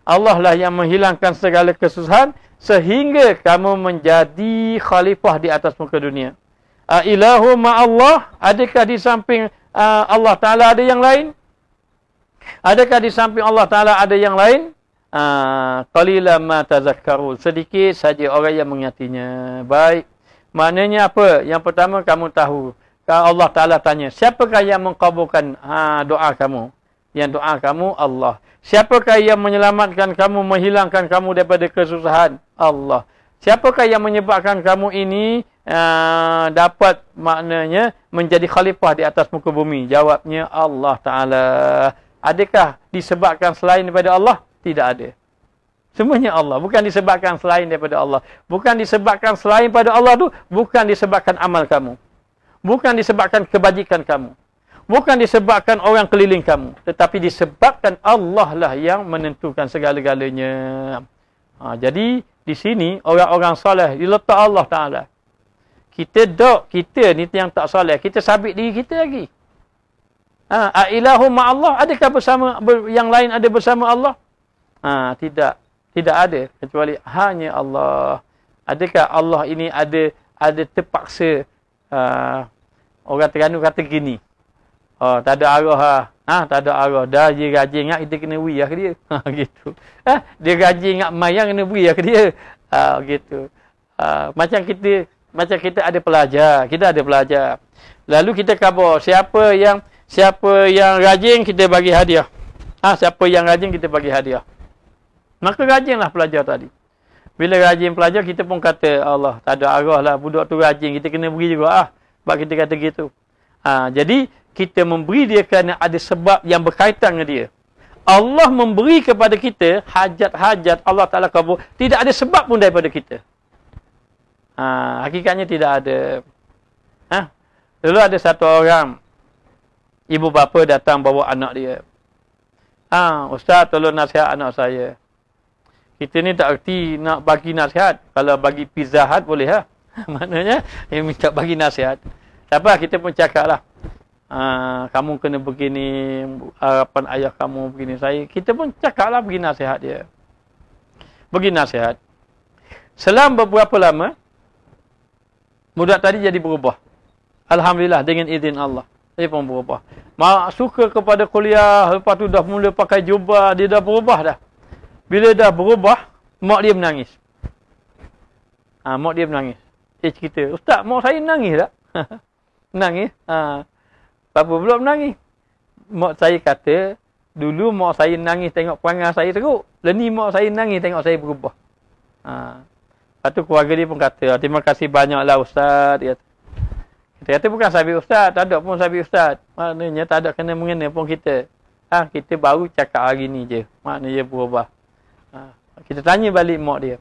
Allah lah yang menghilangkan segala kesusahan sehingga kamu menjadi khalifah di atas muka dunia. Ilahu Allah. adakah di samping Allah Ta'ala ada yang lain? Adakah di samping Allah Ta'ala ada yang lain? Qalila ma tazakkarul, sedikit saja orang yang mengingatinya. Baik. Maknanya apa? Yang pertama kamu tahu. Allah Ta'ala tanya, siapakah yang mengkabulkan ha, doa kamu? Yang doa kamu, Allah. Siapakah yang menyelamatkan kamu, menghilangkan kamu daripada kesusahan? Allah. Siapakah yang menyebabkan kamu ini uh, dapat maknanya menjadi khalifah di atas muka bumi? Jawabnya, Allah Ta'ala. Adakah disebabkan selain daripada Allah? Tidak ada. Semuanya Allah. Bukan disebabkan selain daripada Allah. Bukan disebabkan selain pada Allah tu, bukan disebabkan amal kamu. Bukan disebabkan kebajikan kamu. Bukan disebabkan orang keliling kamu. Tetapi disebabkan Allah lah yang menentukan segala-galanya. Ha, jadi, di sini orang-orang salih, diletak Allah Ta'ala. Kita dok, kita ni yang tak salih. Kita sabit diri kita lagi. Ha, A'ilahumma Allah, adakah bersama, yang lain ada bersama Allah? Ha, tidak. Tidak ada kecuali hanya Allah. Adakah Allah ini ada ada terpaksa uh, orang Terengganu kan, kata gini. Oh, tak ada arah ha. Ah, ha, tak ada arah. Dah dia rajin ingat kita kena wi ah dia. Ha gitu. Ah, ha, dia gaji ingat mayang kena wi ah dia. Ha gitu. Ha, macam kita macam kita ada pelajar, kita ada pelajar. Lalu kita khabar siapa yang siapa yang rajin kita bagi hadiah. Ah, ha, siapa yang rajin kita bagi hadiah. Maka rajinlah pelajar tadi. Bila rajin pelajar, kita pun kata, Allah, tak ada arah lah, budak tu rajin, kita kena beri juga lah. Sebab kita kata gitu. Ha, jadi, kita memberi dia kerana ada sebab yang berkaitan dengan dia. Allah memberi kepada kita hajat-hajat Allah Ta'ala kabur. Tidak ada sebab pun daripada kita. Ha, hakikatnya tidak ada. Ha? lalu ada satu orang, ibu bapa datang bawa anak dia. Ha, Ustaz, tolong nasihat anak saya. Kita ni tak erti nak bagi nasihat. Kalau bagi pizza hat boleh lah. Maknanya, dia minta bagi nasihat. Tak apa, kita pun cakap lah. Ah, kamu kena begini, harapan ayah kamu begini saya. Kita pun cakap lah bagi nasihat dia. Bagi nasihat. Selam beberapa lama, budak tadi jadi berubah. Alhamdulillah, dengan izin Allah. Dia pun berubah. Mak suka kepada kuliah, lepas tu dah mula pakai jubah, dia dah berubah dah. Bila dah berubah, mak dia menangis. Ha, mak dia menangis. Dia eh, cerita, ustaz, mak saya menangis tak? menangis. Ha. Ah, Apa pula menangis? Mak saya kata, dulu mak saya menangis tengok perangai saya teruk. Leni lah mak saya menangis tengok saya berubah. Ha. Lepas tu keluarga dia pun kata, terima kasih banyaklah ustaz. Dia kata, kata bukan sahabat ustaz, tak ada pun sahabat ustaz. Maknanya tak ada kena mengena pun kita. Ha, kita baru cakap hari ni je. Maknanya berubah. Kita tanya balik mak dia.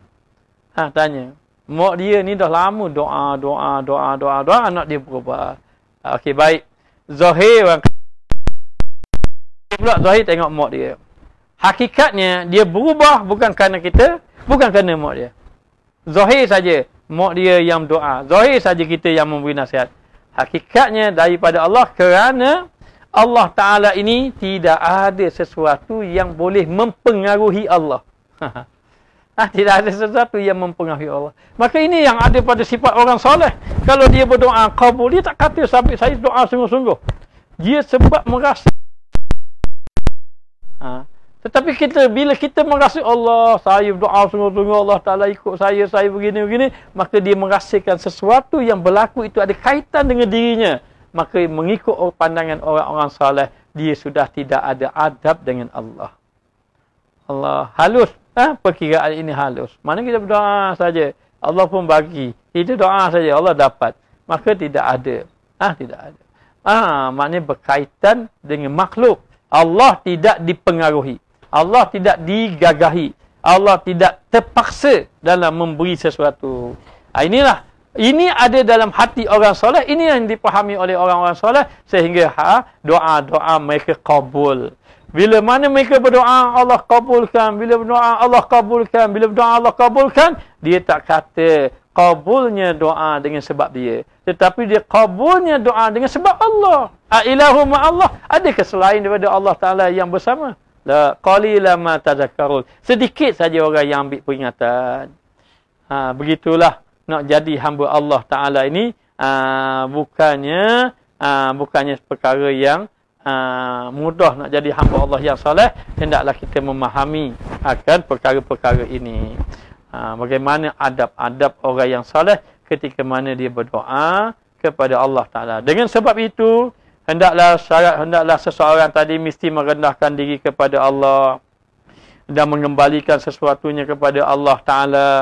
Ha, tanya. Mak dia ni dah lama doa, doa, doa, doa, doa. Anak dia berubah. Ha, Okey, baik. Zahir orang pula Zahir tengok mak dia. Hakikatnya, dia berubah bukan kerana kita, bukan kerana mak dia. Zahir saja mak dia yang doa. Zahir saja kita yang memberi nasihat. Hakikatnya daripada Allah kerana Allah Ta'ala ini tidak ada sesuatu yang boleh mempengaruhi Allah. Ha, tidak ada sesuatu yang mempengaruhi Allah. Maka ini yang ada pada sifat orang soleh. Kalau dia berdoa, kabul. Dia tak kata sampai saya doa sungguh-sungguh. Dia sebab merasa. Ha. Tetapi kita bila kita merasa Allah, saya doa sungguh-sungguh Allah Ta'ala ikut saya, saya begini-begini. Maka dia merasakan sesuatu yang berlaku itu ada kaitan dengan dirinya. Maka mengikut pandangan orang-orang soleh, dia sudah tidak ada adab dengan Allah. Allah halus Ah, ha, perkiraan ini halus. Mana kita berdoa saja, Allah pun bagi. Kita doa saja, Allah dapat. Maka tidak ada. Ah, ha, tidak ada. Ah, ha, maknanya berkaitan dengan makhluk. Allah tidak dipengaruhi. Allah tidak digagahi. Allah tidak terpaksa dalam memberi sesuatu. Ha, inilah. Ini ada dalam hati orang soleh. Ini yang dipahami oleh orang-orang soleh. Sehingga ha, doa-doa ha, mereka kabul. Bila mana mereka berdoa, Allah kabulkan. Bila berdoa, Allah kabulkan. Bila berdoa, Allah kabulkan. Dia tak kata kabulnya doa dengan sebab dia. Tetapi dia kabulnya doa dengan sebab Allah. A'ilahumma Allah. Adakah selain daripada Allah Ta'ala yang bersama? La qalilama tazakarul. Sedikit saja orang yang ambil peringatan. Ha, begitulah nak jadi hamba Allah Ta'ala ini. Ha, bukannya ha, bukannya perkara yang Ah, mudah nak jadi hamba Allah yang soleh hendaklah kita memahami akan perkara-perkara ini ha, bagaimana adab-adab orang yang soleh ketika mana dia berdoa kepada Allah taala dengan sebab itu hendaklah syarat hendaklah seseorang tadi mesti merendahkan diri kepada Allah dan mengembalikan sesuatunya kepada Allah taala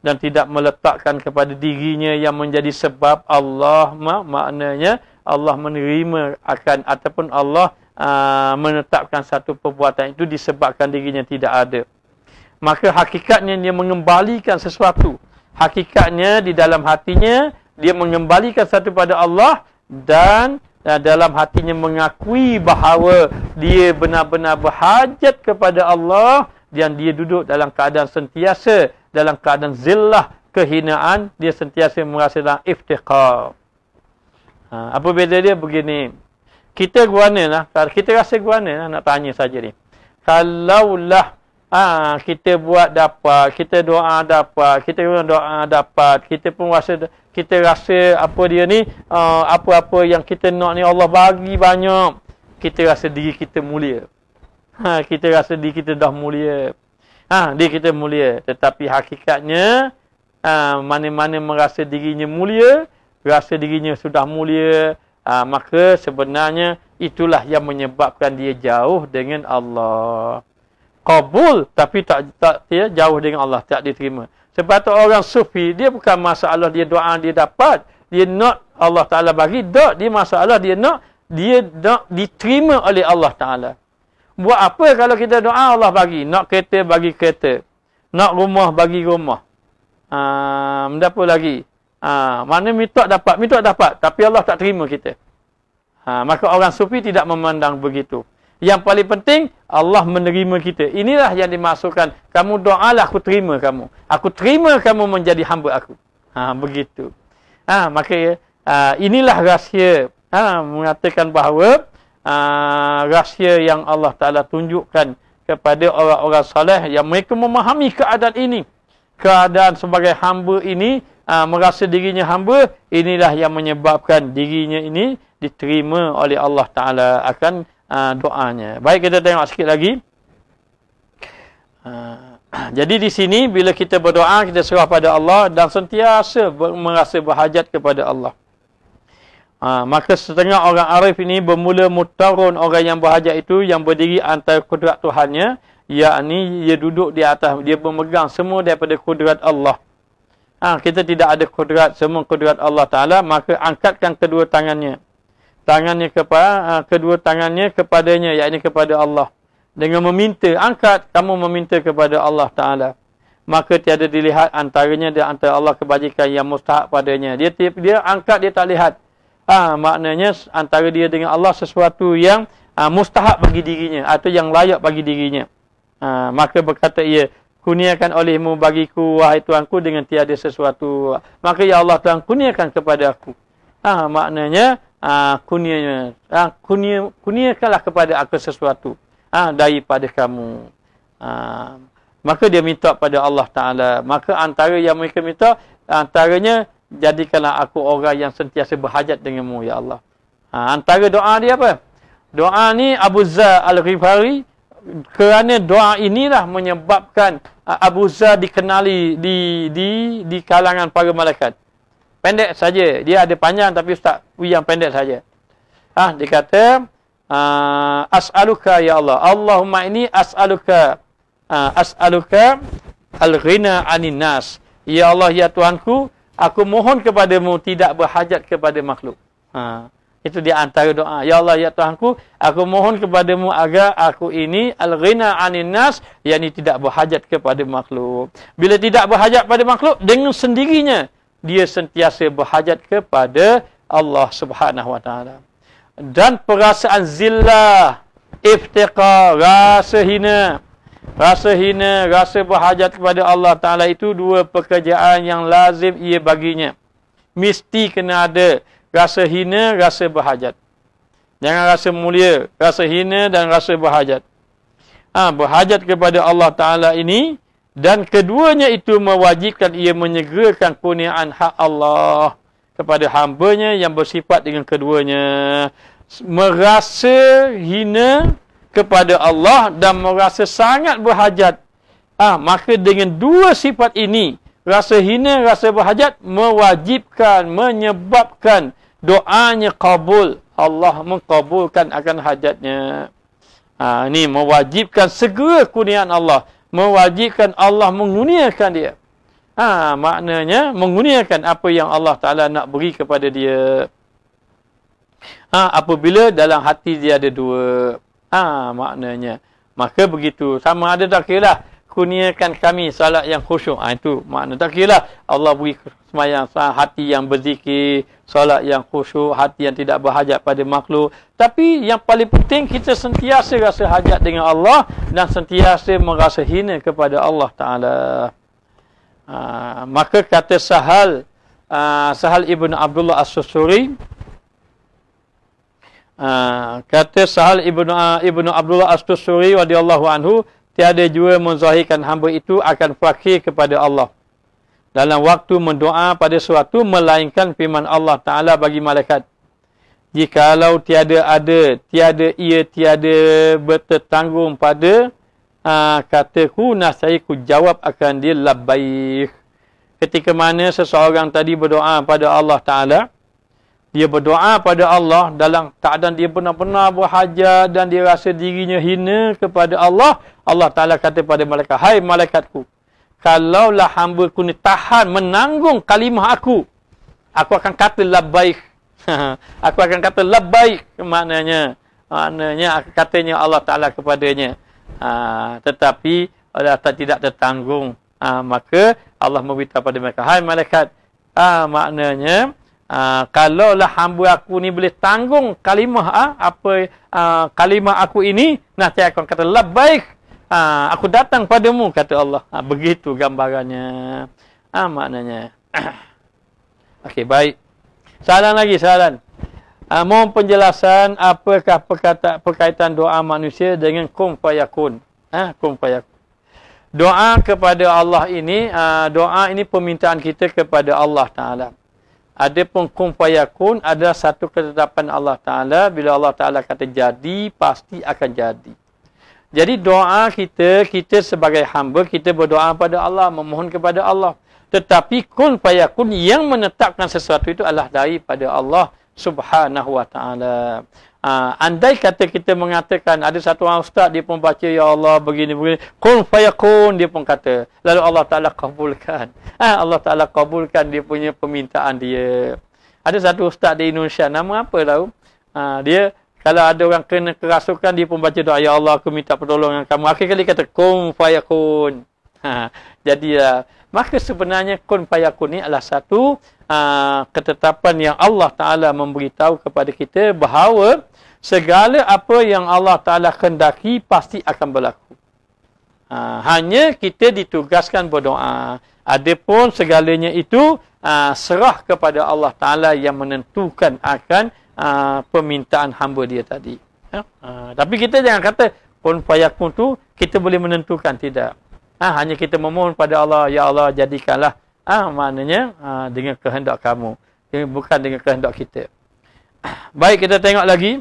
dan tidak meletakkan kepada dirinya yang menjadi sebab Allah maknanya Allah menerima akan ataupun Allah uh, menetapkan satu perbuatan itu disebabkan dirinya tidak ada. Maka hakikatnya dia mengembalikan sesuatu. Hakikatnya di dalam hatinya dia mengembalikan satu pada Allah dan uh, dalam hatinya mengakui bahawa dia benar-benar berhajat kepada Allah Dan dia duduk dalam keadaan sentiasa dalam keadaan zillah kehinaan dia sentiasa merasa dalam iftiqar Ha, apa beza dia begini. Kita guana lah. Kita rasa guana lah nak tanya saja ni. Kalaulah ha, kita buat dapat, kita doa dapat, kita pun doa dapat, kita pun rasa, kita rasa apa dia ni, ha, apa-apa uh, yang kita nak ni Allah bagi banyak. Kita rasa diri kita mulia. Ha, kita rasa diri kita dah mulia. Ha, diri kita mulia. Tetapi hakikatnya, ha, mana-mana ha, merasa dirinya mulia, rasa dirinya sudah mulia, ha, maka sebenarnya itulah yang menyebabkan dia jauh dengan Allah. Kabul tapi tak tak dia ya, jauh dengan Allah, tak diterima. Sebab orang sufi, dia bukan masalah dia doa dia dapat, dia nak Allah Ta'ala bagi, tak dia masalah dia nak, dia nak diterima oleh Allah Ta'ala. Buat apa kalau kita doa Allah bagi? Nak kereta bagi kereta. Nak rumah bagi rumah. Ah, ha, apa lagi? Ha, mana minta dapat, minta dapat. Tapi Allah tak terima kita. Ha, maka orang sufi tidak memandang begitu. Yang paling penting, Allah menerima kita. Inilah yang dimasukkan. Kamu doa, doalah, aku terima kamu. Aku terima kamu menjadi hamba aku. Ha, begitu. Ha, maka ya, ha, inilah rahsia. Ha, mengatakan bahawa ha, rahsia yang Allah Ta'ala tunjukkan kepada orang-orang soleh yang mereka memahami keadaan ini. Keadaan sebagai hamba ini aa, ah, merasa dirinya hamba, inilah yang menyebabkan dirinya ini diterima oleh Allah Ta'ala akan aa, ah, doanya. Baik, kita tengok sikit lagi. Aa, ah, jadi di sini, bila kita berdoa, kita serah pada Allah dan sentiasa ber merasa berhajat kepada Allah. Ha, maka setengah orang arif ini bermula mutarun orang yang berhajat itu yang berdiri antara kudrat Tuhannya yakni dia duduk di atas dia memegang semua daripada kudrat Allah Ha, kita tidak ada kudrat, semua kudrat Allah Ta'ala, maka angkatkan kedua tangannya. Tangannya kepada, ah, ha, kedua tangannya kepadanya, yakni kepada Allah. Dengan meminta, angkat, kamu meminta kepada Allah Ta'ala. Maka tiada dilihat antaranya dan antara Allah kebajikan yang mustahak padanya. Dia tiap dia angkat, dia tak lihat. Ha, maknanya antara dia dengan Allah sesuatu yang ha, mustahak bagi dirinya atau yang layak bagi dirinya. Ha, maka berkata ia, kuniakan olehmu bagiku wahai tuanku dengan tiada sesuatu maka ya Allah tuan kuniakan kepada aku ha, maknanya ha, ah, kunianya ha, kunia, kuniakanlah kepada aku sesuatu ha, daripada kamu ha, maka dia minta pada Allah Ta'ala maka antara yang mereka minta antaranya jadikanlah aku orang yang sentiasa berhajat denganmu ya Allah ha, antara doa dia apa doa ni Abu Zah Al-Ghifari kerana doa inilah menyebabkan Abu Zah dikenali di di di kalangan para malaikat. Pendek saja, dia ada panjang tapi ustaz yang pendek saja. Ah ha, dia uh, as'aluka ya Allah. Allahumma ini as'aluka uh, as'aluka al-ghina 'anil nas. Ya Allah ya Tuhanku, aku mohon kepadamu tidak berhajat kepada makhluk. Ha. Itu di antara doa. Ya Allah, ya Tuhanku, aku mohon kepadamu agar aku ini al-ghina anin nas, yakni tidak berhajat kepada makhluk. Bila tidak berhajat kepada makhluk, dengan sendirinya dia sentiasa berhajat kepada Allah Subhanahu wa taala. Dan perasaan zillah, iftiqar, rasa hina, rasa hina, rasa berhajat kepada Allah taala itu dua pekerjaan yang lazim ia baginya. Mesti kena ada rasa hina, rasa berhajat. Jangan rasa mulia, rasa hina dan rasa berhajat. Ha, berhajat kepada Allah Ta'ala ini dan keduanya itu mewajibkan ia menyegerakan kurniaan hak Allah kepada hambanya yang bersifat dengan keduanya. Merasa hina kepada Allah dan merasa sangat berhajat. Ah ha, Maka dengan dua sifat ini, rasa hina, rasa berhajat, mewajibkan, menyebabkan, doanya kabul. Allah mengkabulkan akan hajatnya. Ha, ini mewajibkan segera kurniaan Allah. Mewajibkan Allah menguniakan dia. Ha, maknanya menguniakan apa yang Allah Ta'ala nak beri kepada dia. Ha, apabila dalam hati dia ada dua. Ha, maknanya. Maka begitu. Sama ada tak kira lah kurniakan kami salat yang khusyuk. Ha, itu makna. Tak kira lah Allah beri semayang ha, hati yang berzikir, salat yang khusyuk, hati yang tidak berhajat pada makhluk. Tapi yang paling penting kita sentiasa rasa hajat dengan Allah dan sentiasa merasa hina kepada Allah Ta'ala. Ha, maka kata Sahal, uh, Sahal Ibn Abdullah As-Susuri, Uh, ha, kata Sahal ibnu uh, ibnu Abdullah As-Tusuri wadiyallahu anhu tiada jua menzahirkan hamba itu akan fakir kepada Allah dalam waktu mendoa pada suatu melainkan firman Allah Ta'ala bagi malaikat. Jikalau tiada ada, tiada ia, tiada bertetanggung pada aa, ah, kataku, nasihku jawab akan dia labbaik. Ketika mana seseorang tadi berdoa pada Allah Ta'ala, dia berdoa pada Allah dalam keadaan dia benar-benar berhajat dan dia rasa dirinya hina kepada Allah, Allah Ta'ala kata kepada malaikat, Hai malaikatku, kalaulah hamba ku ni tahan menanggung kalimah aku, aku akan kata labbaik. aku akan kata labbaik. Maknanya, maknanya katanya Allah Ta'ala kepadanya. Ha, tetapi, Allah Ta'ala tidak tertanggung. Ha, maka, Allah memberitahu kepada mereka, Hai malaikat, ha, maknanya, ha, kalaulah hamba aku ni boleh tanggung kalimah ha, apa ha, kalimah aku ini, nanti aku akan kata labbaik ha, aku datang padamu kata Allah. Ha, begitu gambarannya. Ha, maknanya. Okey, baik. Soalan lagi, soalan. Ha, mohon penjelasan apakah perkata, perkaitan doa manusia dengan kum fayakun. Ha, kum fayakun. Doa kepada Allah ini, ha, doa ini permintaan kita kepada Allah Ta'ala. Ada kum fayakun adalah satu ketetapan Allah Ta'ala. Bila Allah Ta'ala kata jadi, pasti akan jadi. Jadi doa kita, kita sebagai hamba, kita berdoa kepada Allah, memohon kepada Allah. Tetapi kun payakun yang menetapkan sesuatu itu adalah daripada Allah subhanahu wa ta'ala. Ah, andai kata kita mengatakan, ada satu orang ustaz, dia pun baca, Ya Allah, begini, begini. Kun payakun, dia pun kata. Lalu Allah Ta'ala kabulkan. Ha, Allah Ta'ala kabulkan dia punya permintaan dia. Ada satu ustaz di Indonesia, nama apa tahu? Ha, dia kalau ada orang kena kerasukan dia pun baca doa ya Allah aku minta pertolongan kamu akhir kali kata kun fayakun ha jadi ya, maka sebenarnya kun fayakun ni adalah satu aa, ah, ketetapan yang Allah taala memberitahu kepada kita bahawa segala apa yang Allah taala kehendaki pasti akan berlaku ha, hanya kita ditugaskan berdoa adapun segalanya itu aa, ah, serah kepada Allah taala yang menentukan akan Ah, permintaan hamba dia tadi. Ha? Ha, tapi kita jangan kata pun fayakun tu kita boleh menentukan tidak. Ha, hanya kita memohon pada Allah, ya Allah jadikanlah. Ah ha, maknanya ha, dengan kehendak kamu, eh, bukan dengan kehendak kita. Baik kita tengok lagi.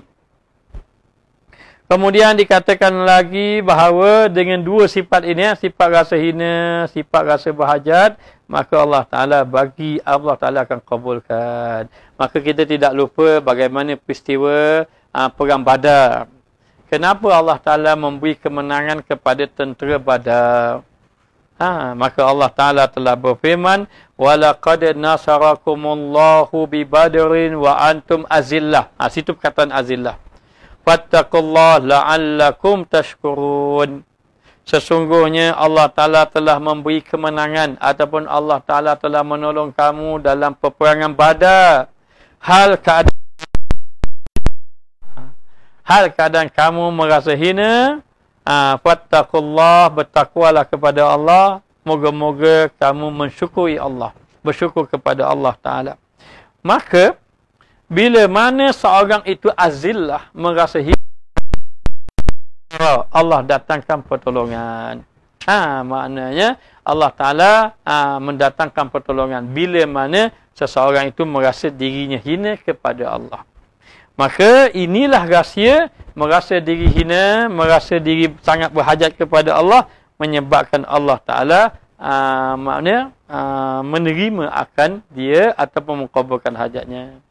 Kemudian dikatakan lagi bahawa dengan dua sifat ini, eh, sifat rasa hina, sifat rasa berhajat, maka Allah Ta'ala bagi, Allah Ta'ala akan kabulkan. Maka kita tidak lupa bagaimana peristiwa aa, ah, perang badar. Kenapa Allah Ta'ala memberi kemenangan kepada tentera badar? Ha, maka Allah Ta'ala telah berfirman, وَلَقَدْ نَصَرَكُمُ اللَّهُ بِبَدْرٍ وَأَنْتُمْ أَزِلَّهُ ha, Situ perkataan azillah fattaqullah la'allakum tashkurun. Sesungguhnya Allah Ta'ala telah memberi kemenangan ataupun Allah Ta'ala telah menolong kamu dalam peperangan badar. Hal keadaan hal keadaan kamu merasa hina, ha, fattaqullah, bertakwalah kepada Allah. Moga-moga kamu mensyukuri Allah. Bersyukur kepada Allah Ta'ala. Maka, bila mana seorang itu azillah merasa hidup Allah datangkan pertolongan ha maknanya Allah taala ha, mendatangkan pertolongan bila mana seseorang itu merasa dirinya hina kepada Allah maka inilah rahsia merasa diri hina merasa diri sangat berhajat kepada Allah menyebabkan Allah taala ha, ha menerima akan dia ataupun mengkabulkan hajatnya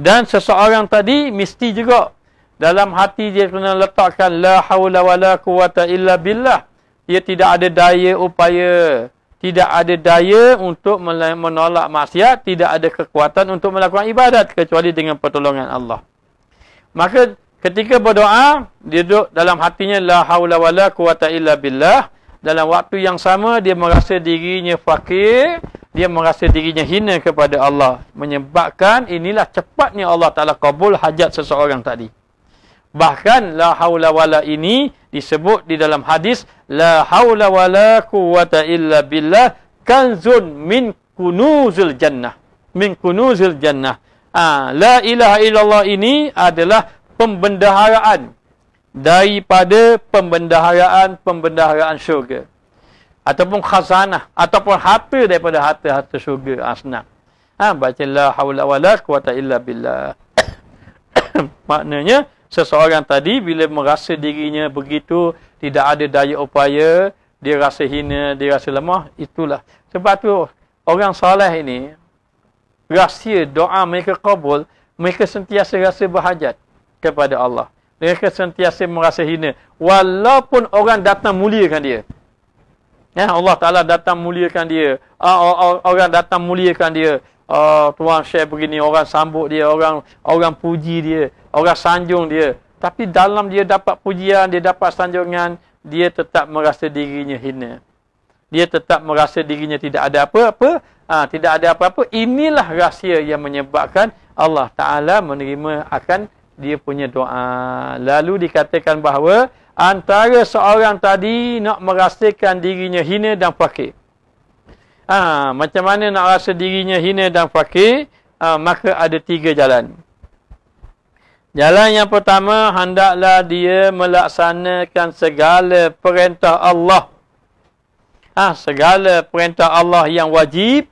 dan seseorang tadi mesti juga dalam hati dia kena letakkan la haula wala quwata illa billah. Dia tidak ada daya upaya, tidak ada daya untuk menolak maksiat, tidak ada kekuatan untuk melakukan ibadat kecuali dengan pertolongan Allah. Maka ketika berdoa, dia duduk dalam hatinya la haula wala quwata illa billah dalam waktu yang sama dia merasa dirinya fakir, dia merasa dirinya hina kepada Allah. Menyebabkan inilah cepatnya Allah Ta'ala kabul hajat seseorang tadi. Bahkan la haula wala ini disebut di dalam hadis la haula wala quwata illa billah kanzun min kunuzil jannah min kunuzil jannah ah ha, la ilaha illallah ini adalah pembendaharaan daripada pembendaharaan-pembendaharaan syurga ataupun khazanah ataupun harta daripada harta-harta syurga ha, senang ha, baca la hawla wala quwata illa billah maknanya seseorang tadi bila merasa dirinya begitu tidak ada daya upaya dia rasa hina dia rasa lemah itulah sebab tu orang salah ini rahsia doa mereka kabul mereka sentiasa rasa berhajat kepada Allah mereka sentiasa merasa hina walaupun orang datang muliakan dia ya Allah taala datang muliakan dia orang datang muliakan dia Oh, tuan share begini orang sambut dia orang orang puji dia orang sanjung dia tapi dalam dia dapat pujian dia dapat sanjungan dia tetap merasa dirinya hina dia tetap merasa dirinya tidak ada apa-apa ha, tidak ada apa-apa inilah rahsia yang menyebabkan Allah taala menerima akan dia punya doa. Lalu dikatakan bahawa antara seorang tadi nak merasakan dirinya hina dan fakir. Ha, macam mana nak rasa dirinya hina dan fakir? Ha, maka ada tiga jalan. Jalan yang pertama, hendaklah dia melaksanakan segala perintah Allah. Ha, segala perintah Allah yang wajib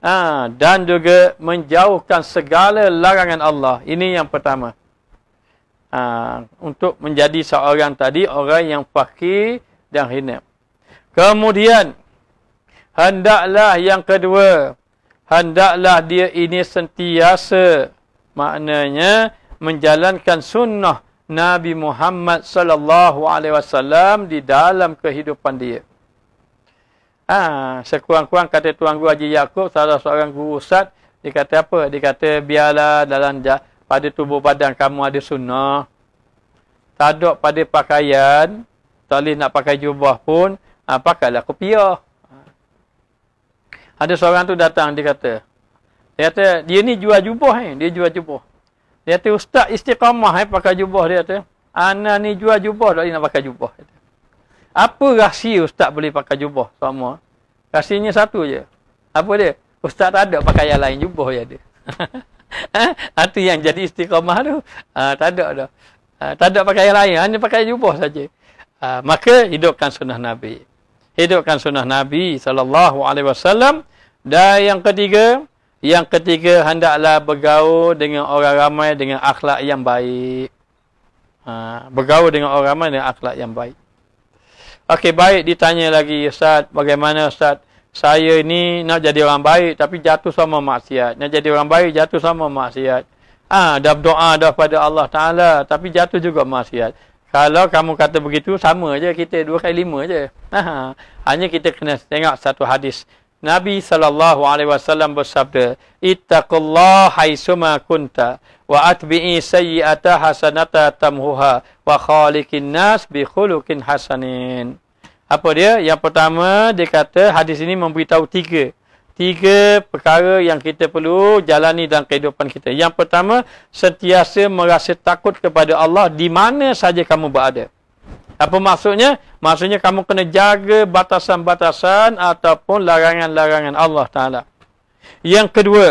ha, dan juga menjauhkan segala larangan Allah. Ini yang pertama ha, untuk menjadi seorang tadi orang yang fakir dan hina. Kemudian hendaklah yang kedua hendaklah dia ini sentiasa maknanya menjalankan sunnah Nabi Muhammad sallallahu alaihi wasallam di dalam kehidupan dia. Ah, ha, sekurang-kurang kata Tuan Guru Haji Yaakob salah seorang guru ustaz dia kata apa? Dia kata biarlah dalam pada tubuh badan kamu ada sunnah. Tak ada pada pakaian, tak boleh nak pakai jubah pun, ha, pakailah kopiah. Ada seorang tu datang, dia kata, dia kata, dia ni jual jubah, eh? dia jual jubah. Dia kata, ustaz istiqamah eh, pakai jubah, dia kata. Ana ni jual jubah, tak boleh nak pakai jubah. Apa rahsia ustaz boleh pakai jubah sama? Rahsianya satu je. Apa dia? Ustaz tak ada pakaian lain jubah dia ada. Ha? Itu yang jadi istiqamah tu. Ha, tak ada dah. Ha, tak ada pakai yang lain. Hanya pakai jubah saja. Ha, maka hidupkan sunnah Nabi. Hidupkan sunnah Nabi SAW. Dan yang ketiga. Yang ketiga. Hendaklah bergaul dengan orang ramai. Dengan akhlak yang baik. Ha, bergaul dengan orang ramai. Dengan akhlak yang baik. Okey baik. Ditanya lagi Ustaz. Bagaimana Ustaz? saya ini nak jadi orang baik tapi jatuh sama maksiat. Nak jadi orang baik jatuh sama maksiat. Ah, ha, dah doa dah pada Allah Taala tapi jatuh juga maksiat. Kalau kamu kata begitu sama aja kita dua kali lima aja. Ha, ha, hanya kita kena tengok satu hadis. Nabi sallallahu alaihi wasallam bersabda, "Ittaqullaha haitsuma kunta wa atbi'i sayyi'ata hasanata tamhuha wa khaliqin nas bi khuluqin hasanin." Apa dia? Yang pertama, dia kata hadis ini memberitahu tiga. Tiga perkara yang kita perlu jalani dalam kehidupan kita. Yang pertama, sentiasa merasa takut kepada Allah di mana saja kamu berada. Apa maksudnya? Maksudnya kamu kena jaga batasan-batasan ataupun larangan-larangan Allah Ta'ala. Yang kedua,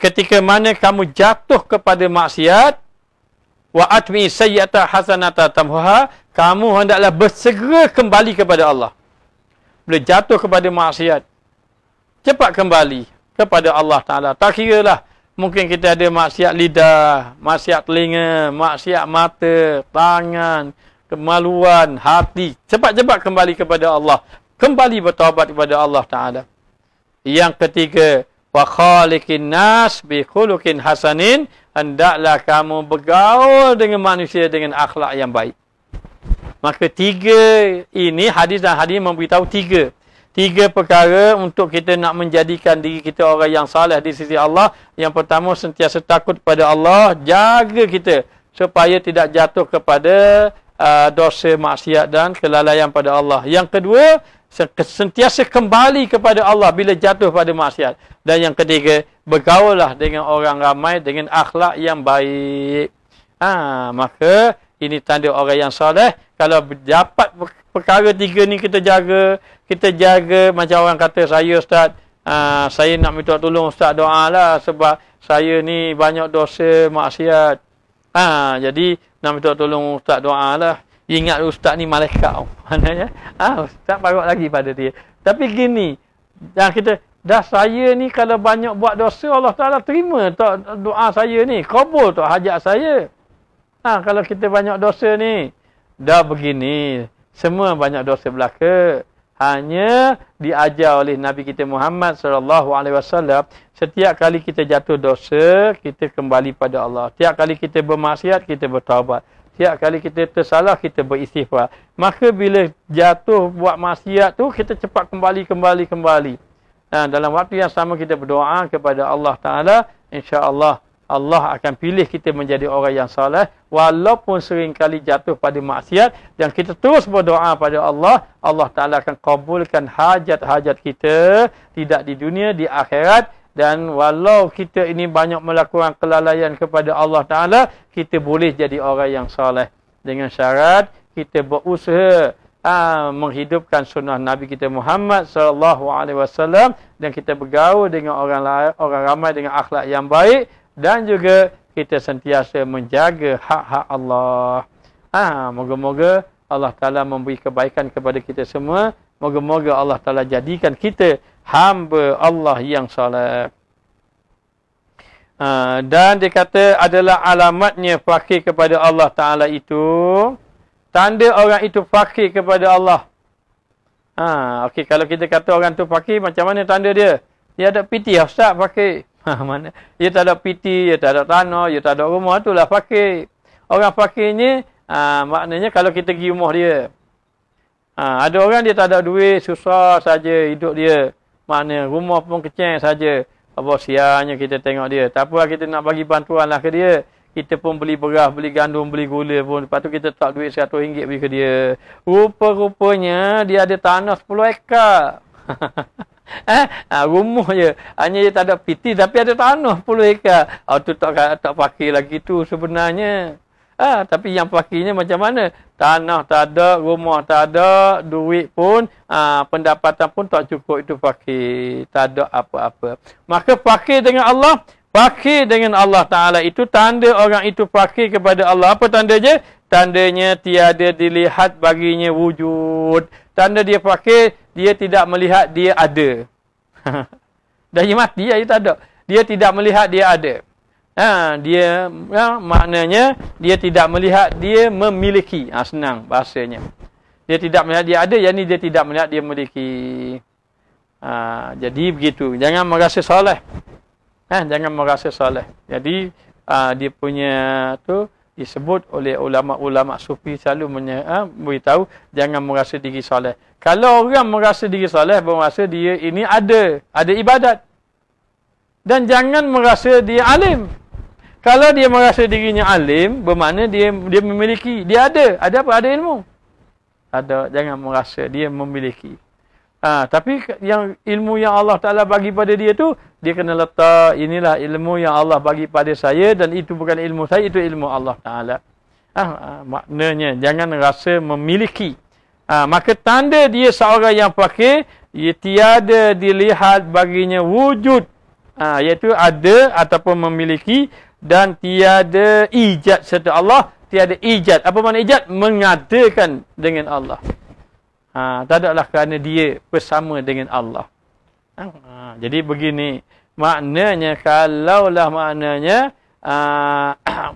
ketika mana kamu jatuh kepada maksiat, wa atmi sayyata hasanata tamhuha kamu hendaklah bersegera kembali kepada Allah. Bila jatuh kepada maksiat, cepat kembali kepada Allah Ta'ala. Tak kira lah, mungkin kita ada maksiat lidah, maksiat telinga, maksiat mata, tangan, kemaluan, hati. Cepat-cepat kembali kepada Allah. Kembali bertawabat kepada Allah Ta'ala. Yang ketiga, wa khalikin nas bi khulukin hasanin hendaklah kamu bergaul dengan manusia dengan akhlak yang baik. Maka tiga ini hadis dan hadis memberitahu tiga. Tiga perkara untuk kita nak menjadikan diri kita orang yang salih di sisi Allah. Yang pertama sentiasa takut kepada Allah. Jaga kita supaya tidak jatuh kepada uh, dosa maksiat dan kelalaian pada Allah. Yang kedua sentiasa kembali kepada Allah bila jatuh pada maksiat. Dan yang ketiga bergaulah dengan orang ramai dengan akhlak yang baik. Ha, maka ini tanda orang yang salih kalau dapat perkara tiga ni kita jaga, kita jaga macam orang kata saya ustaz, aa, ah, saya nak minta tolong ustaz doa doalah sebab saya ni banyak dosa maksiat. Ah ha, jadi nak minta tolong ustaz doa doalah. Ingat ustaz ni malaikat. Maknanya ah ha, ustaz parok lagi pada dia. Tapi gini, dah kita dah saya ni kalau banyak buat dosa Allah Taala terima tak doa saya ni, kabul tak hajat saya. Ah ha, kalau kita banyak dosa ni, Dah begini, semua banyak dosa belaka. Hanya diajar oleh Nabi kita Muhammad SAW setiap kali kita jatuh dosa, kita kembali pada Allah. Setiap kali kita bermaksiat, kita bertaubat. Setiap kali kita tersalah, kita beristighfar. Maka bila jatuh buat maksiat tu, kita cepat kembali kembali kembali. Dan dalam waktu yang sama kita berdoa kepada Allah Taala, insya-Allah Allah akan pilih kita menjadi orang yang salah walaupun sering kali jatuh pada maksiat dan kita terus berdoa pada Allah Allah Ta'ala akan kabulkan hajat-hajat kita tidak di dunia, di akhirat dan walau kita ini banyak melakukan kelalaian kepada Allah Ta'ala kita boleh jadi orang yang salah dengan syarat kita berusaha aa, ah, menghidupkan sunnah Nabi kita Muhammad sallallahu alaihi wasallam dan kita bergaul dengan orang lain, orang ramai dengan akhlak yang baik dan juga kita sentiasa menjaga hak-hak Allah. Ah, ha, moga-moga Allah Taala memberi kebaikan kepada kita semua. Moga-moga Allah Taala jadikan kita hamba Allah yang soleh. Ha, dan dia kata adalah alamatnya fakir kepada Allah Taala itu tanda orang itu fakir kepada Allah. Ah, ha, okey kalau kita kata orang tu fakir macam mana tanda dia? Dia ada piti ustaz fakir. Ha, mana? Dia tak ada piti, ia tak ada tanah, dia tak ada rumah, itulah fakir. Orang fakir ni, ha, ah, maknanya kalau kita pergi rumah dia. Ha, ada orang dia tak ada duit, susah saja hidup dia. Maknanya rumah pun kecil saja. Apa sianya kita tengok dia. Tak apa kita nak bagi bantuan lah ke dia. Kita pun beli beras, beli gandum, beli gula pun. Lepas tu kita tak duit RM100 pergi ke dia. Rupa-rupanya dia ada tanah 10 ekar. Eh, ha, rumah je. Hanya dia tak ada piti tapi ada tanah puluh hektar. Ah oh, tu tak tak pakai lagi tu sebenarnya. Ah ha, tapi yang pakainya macam mana? Tanah tak ada, rumah tak ada, duit pun ha, pendapatan pun tak cukup itu pakai. Tak ada apa-apa. Maka pakai dengan Allah Pakai dengan Allah Ta'ala itu tanda orang itu pakai kepada Allah. Apa tandanya? Tandanya tiada dilihat baginya wujud. Tanda dia pakai dia tidak melihat dia ada. Dah dia mati ya, dia itu ada. Dia tidak melihat dia ada. Ha, dia ya, maknanya dia tidak melihat dia memiliki. Ha, senang bahasanya. Dia tidak melihat dia ada, yakni dia tidak melihat dia memiliki. Ha, jadi begitu. Jangan merasa soleh. Ha, jangan merasa soleh. Jadi ha, dia punya tu disebut oleh ulama-ulama sufi selalu menye, ha, beritahu jangan merasa diri soleh. Kalau orang merasa diri soleh, bermaksud dia ini ada, ada ibadat. Dan jangan merasa dia alim. Kalau dia merasa dirinya alim, bermakna dia dia memiliki, dia ada, ada apa? Ada ilmu. Ada, jangan merasa dia memiliki. ha, tapi yang ilmu yang Allah Taala bagi pada dia tu, dia kena letak inilah ilmu yang Allah bagi pada saya dan itu bukan ilmu saya, itu ilmu Allah Taala. ha, ha, maknanya jangan rasa memiliki. Ha, maka tanda dia seorang yang fakir, ia tiada dilihat baginya wujud. Ha, iaitu ada ataupun memiliki dan tiada ijat serta Allah. Tiada ijat. Apa makna ijat? Mengadakan dengan Allah. Ha, tak adalah kerana dia bersama dengan Allah. Ha, jadi begini. Maknanya kalaulah maknanya... Ha,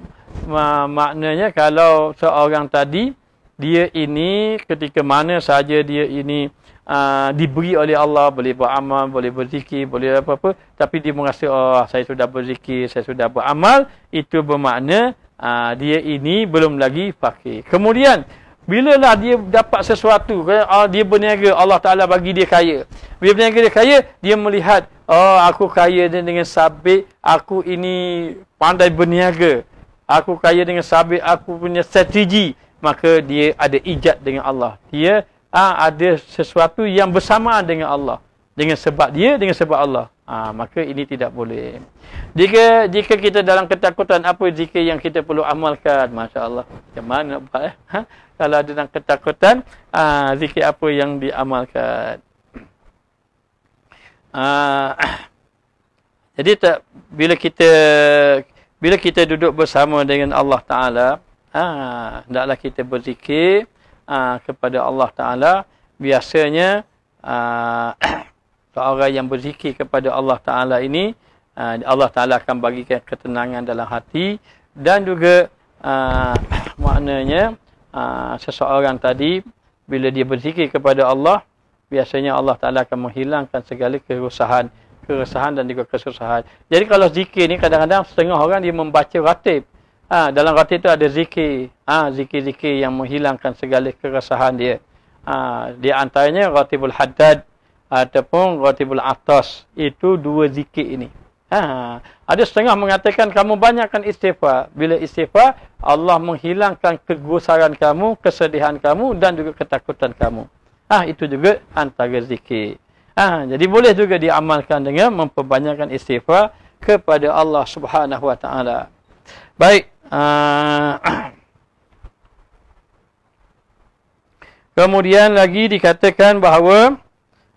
maknanya kalau seorang tadi dia ini ketika mana saja dia ini uh, diberi oleh Allah boleh beramal boleh berzikir boleh apa-apa tapi dia merasa oh saya sudah berzikir saya sudah beramal itu bermakna uh, dia ini belum lagi fakir kemudian bila lah dia dapat sesuatu, ah, dia berniaga, Allah Ta'ala bagi dia kaya. Dia berniaga dia kaya, dia melihat, oh aku kaya dengan sabit, aku ini pandai berniaga. Aku kaya dengan sabit, aku punya strategi maka dia ada ijat dengan Allah. Dia ha, ada sesuatu yang bersama dengan Allah. Dengan sebab dia, dengan sebab Allah. Ha, maka ini tidak boleh. Jika jika kita dalam ketakutan, apa jika yang kita perlu amalkan? Masya Allah. Macam mana Pak? Eh? Ha? Kalau ada dalam ketakutan, ha, zikir apa yang diamalkan? Ha, jadi tak, bila kita bila kita duduk bersama dengan Allah Ta'ala, Ha, hendaklah ha, kita berzikir ha, kepada Allah Ta'ala. Biasanya, ha, orang yang berzikir kepada Allah Ta'ala ini, ha, Allah Ta'ala akan bagikan ketenangan dalam hati. Dan juga, ha, maknanya, ha, seseorang tadi, bila dia berzikir kepada Allah, biasanya Allah Ta'ala akan menghilangkan segala kerusahan. Keresahan dan juga kesusahan. Jadi kalau zikir ni, kadang-kadang setengah orang dia membaca ratib. Ha, dalam roti itu ada zikir. Ha, zikir-zikir yang menghilangkan segala keresahan dia. Ha, di antaranya roti bul haddad ataupun roti bul atas. Itu dua zikir ini. Ha, ada setengah mengatakan kamu banyakkan istighfar. Bila istighfar, Allah menghilangkan kegusaran kamu, kesedihan kamu dan juga ketakutan kamu. Ha, itu juga antara zikir. Ha, jadi boleh juga diamalkan dengan memperbanyakkan istighfar kepada Allah Subhanahu Wa Taala. Baik, Ah, kemudian lagi dikatakan bahawa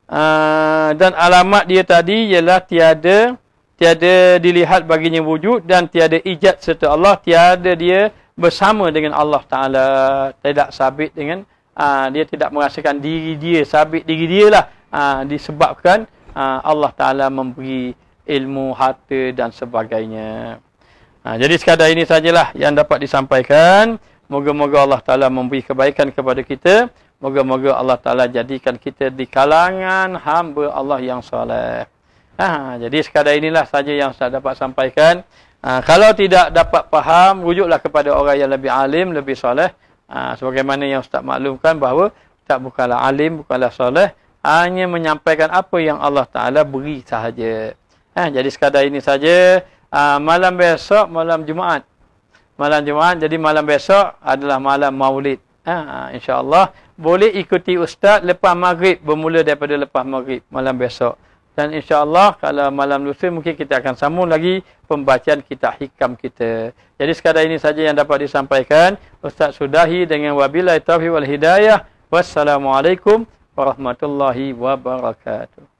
ah, dan alamat dia tadi ialah tiada tiada dilihat baginya wujud dan tiada ijat serta Allah tiada dia bersama dengan Allah taala tidak sabit dengan ah, dia tidak merasakan diri dia sabit diri dialah disebabkan Allah taala memberi ilmu harta dan sebagainya Ha, jadi sekadar ini sajalah yang dapat disampaikan. Moga-moga Allah Ta'ala memberi kebaikan kepada kita. Moga-moga Allah Ta'ala jadikan kita di kalangan hamba Allah yang soleh. Ha, jadi sekadar inilah saja yang saya dapat sampaikan. Ha, kalau tidak dapat faham, rujuklah kepada orang yang lebih alim, lebih soleh. Ha, sebagaimana yang Ustaz maklumkan bahawa tak bukanlah alim, bukanlah soleh. Hanya menyampaikan apa yang Allah Ta'ala beri sahaja. Ha, jadi sekadar ini saja uh, malam besok malam Jumaat. Malam Jumaat jadi malam besok adalah malam Maulid. Uh, InsyaAllah boleh ikuti Ustaz lepas Maghrib. Bermula daripada lepas Maghrib malam besok. Dan insyaAllah kalau malam lusa mungkin kita akan sambung lagi pembacaan kitab hikam kita. Jadi sekadar ini saja yang dapat disampaikan. Ustaz sudahi dengan wabilai taufiq wal hidayah. Wassalamualaikum warahmatullahi wabarakatuh.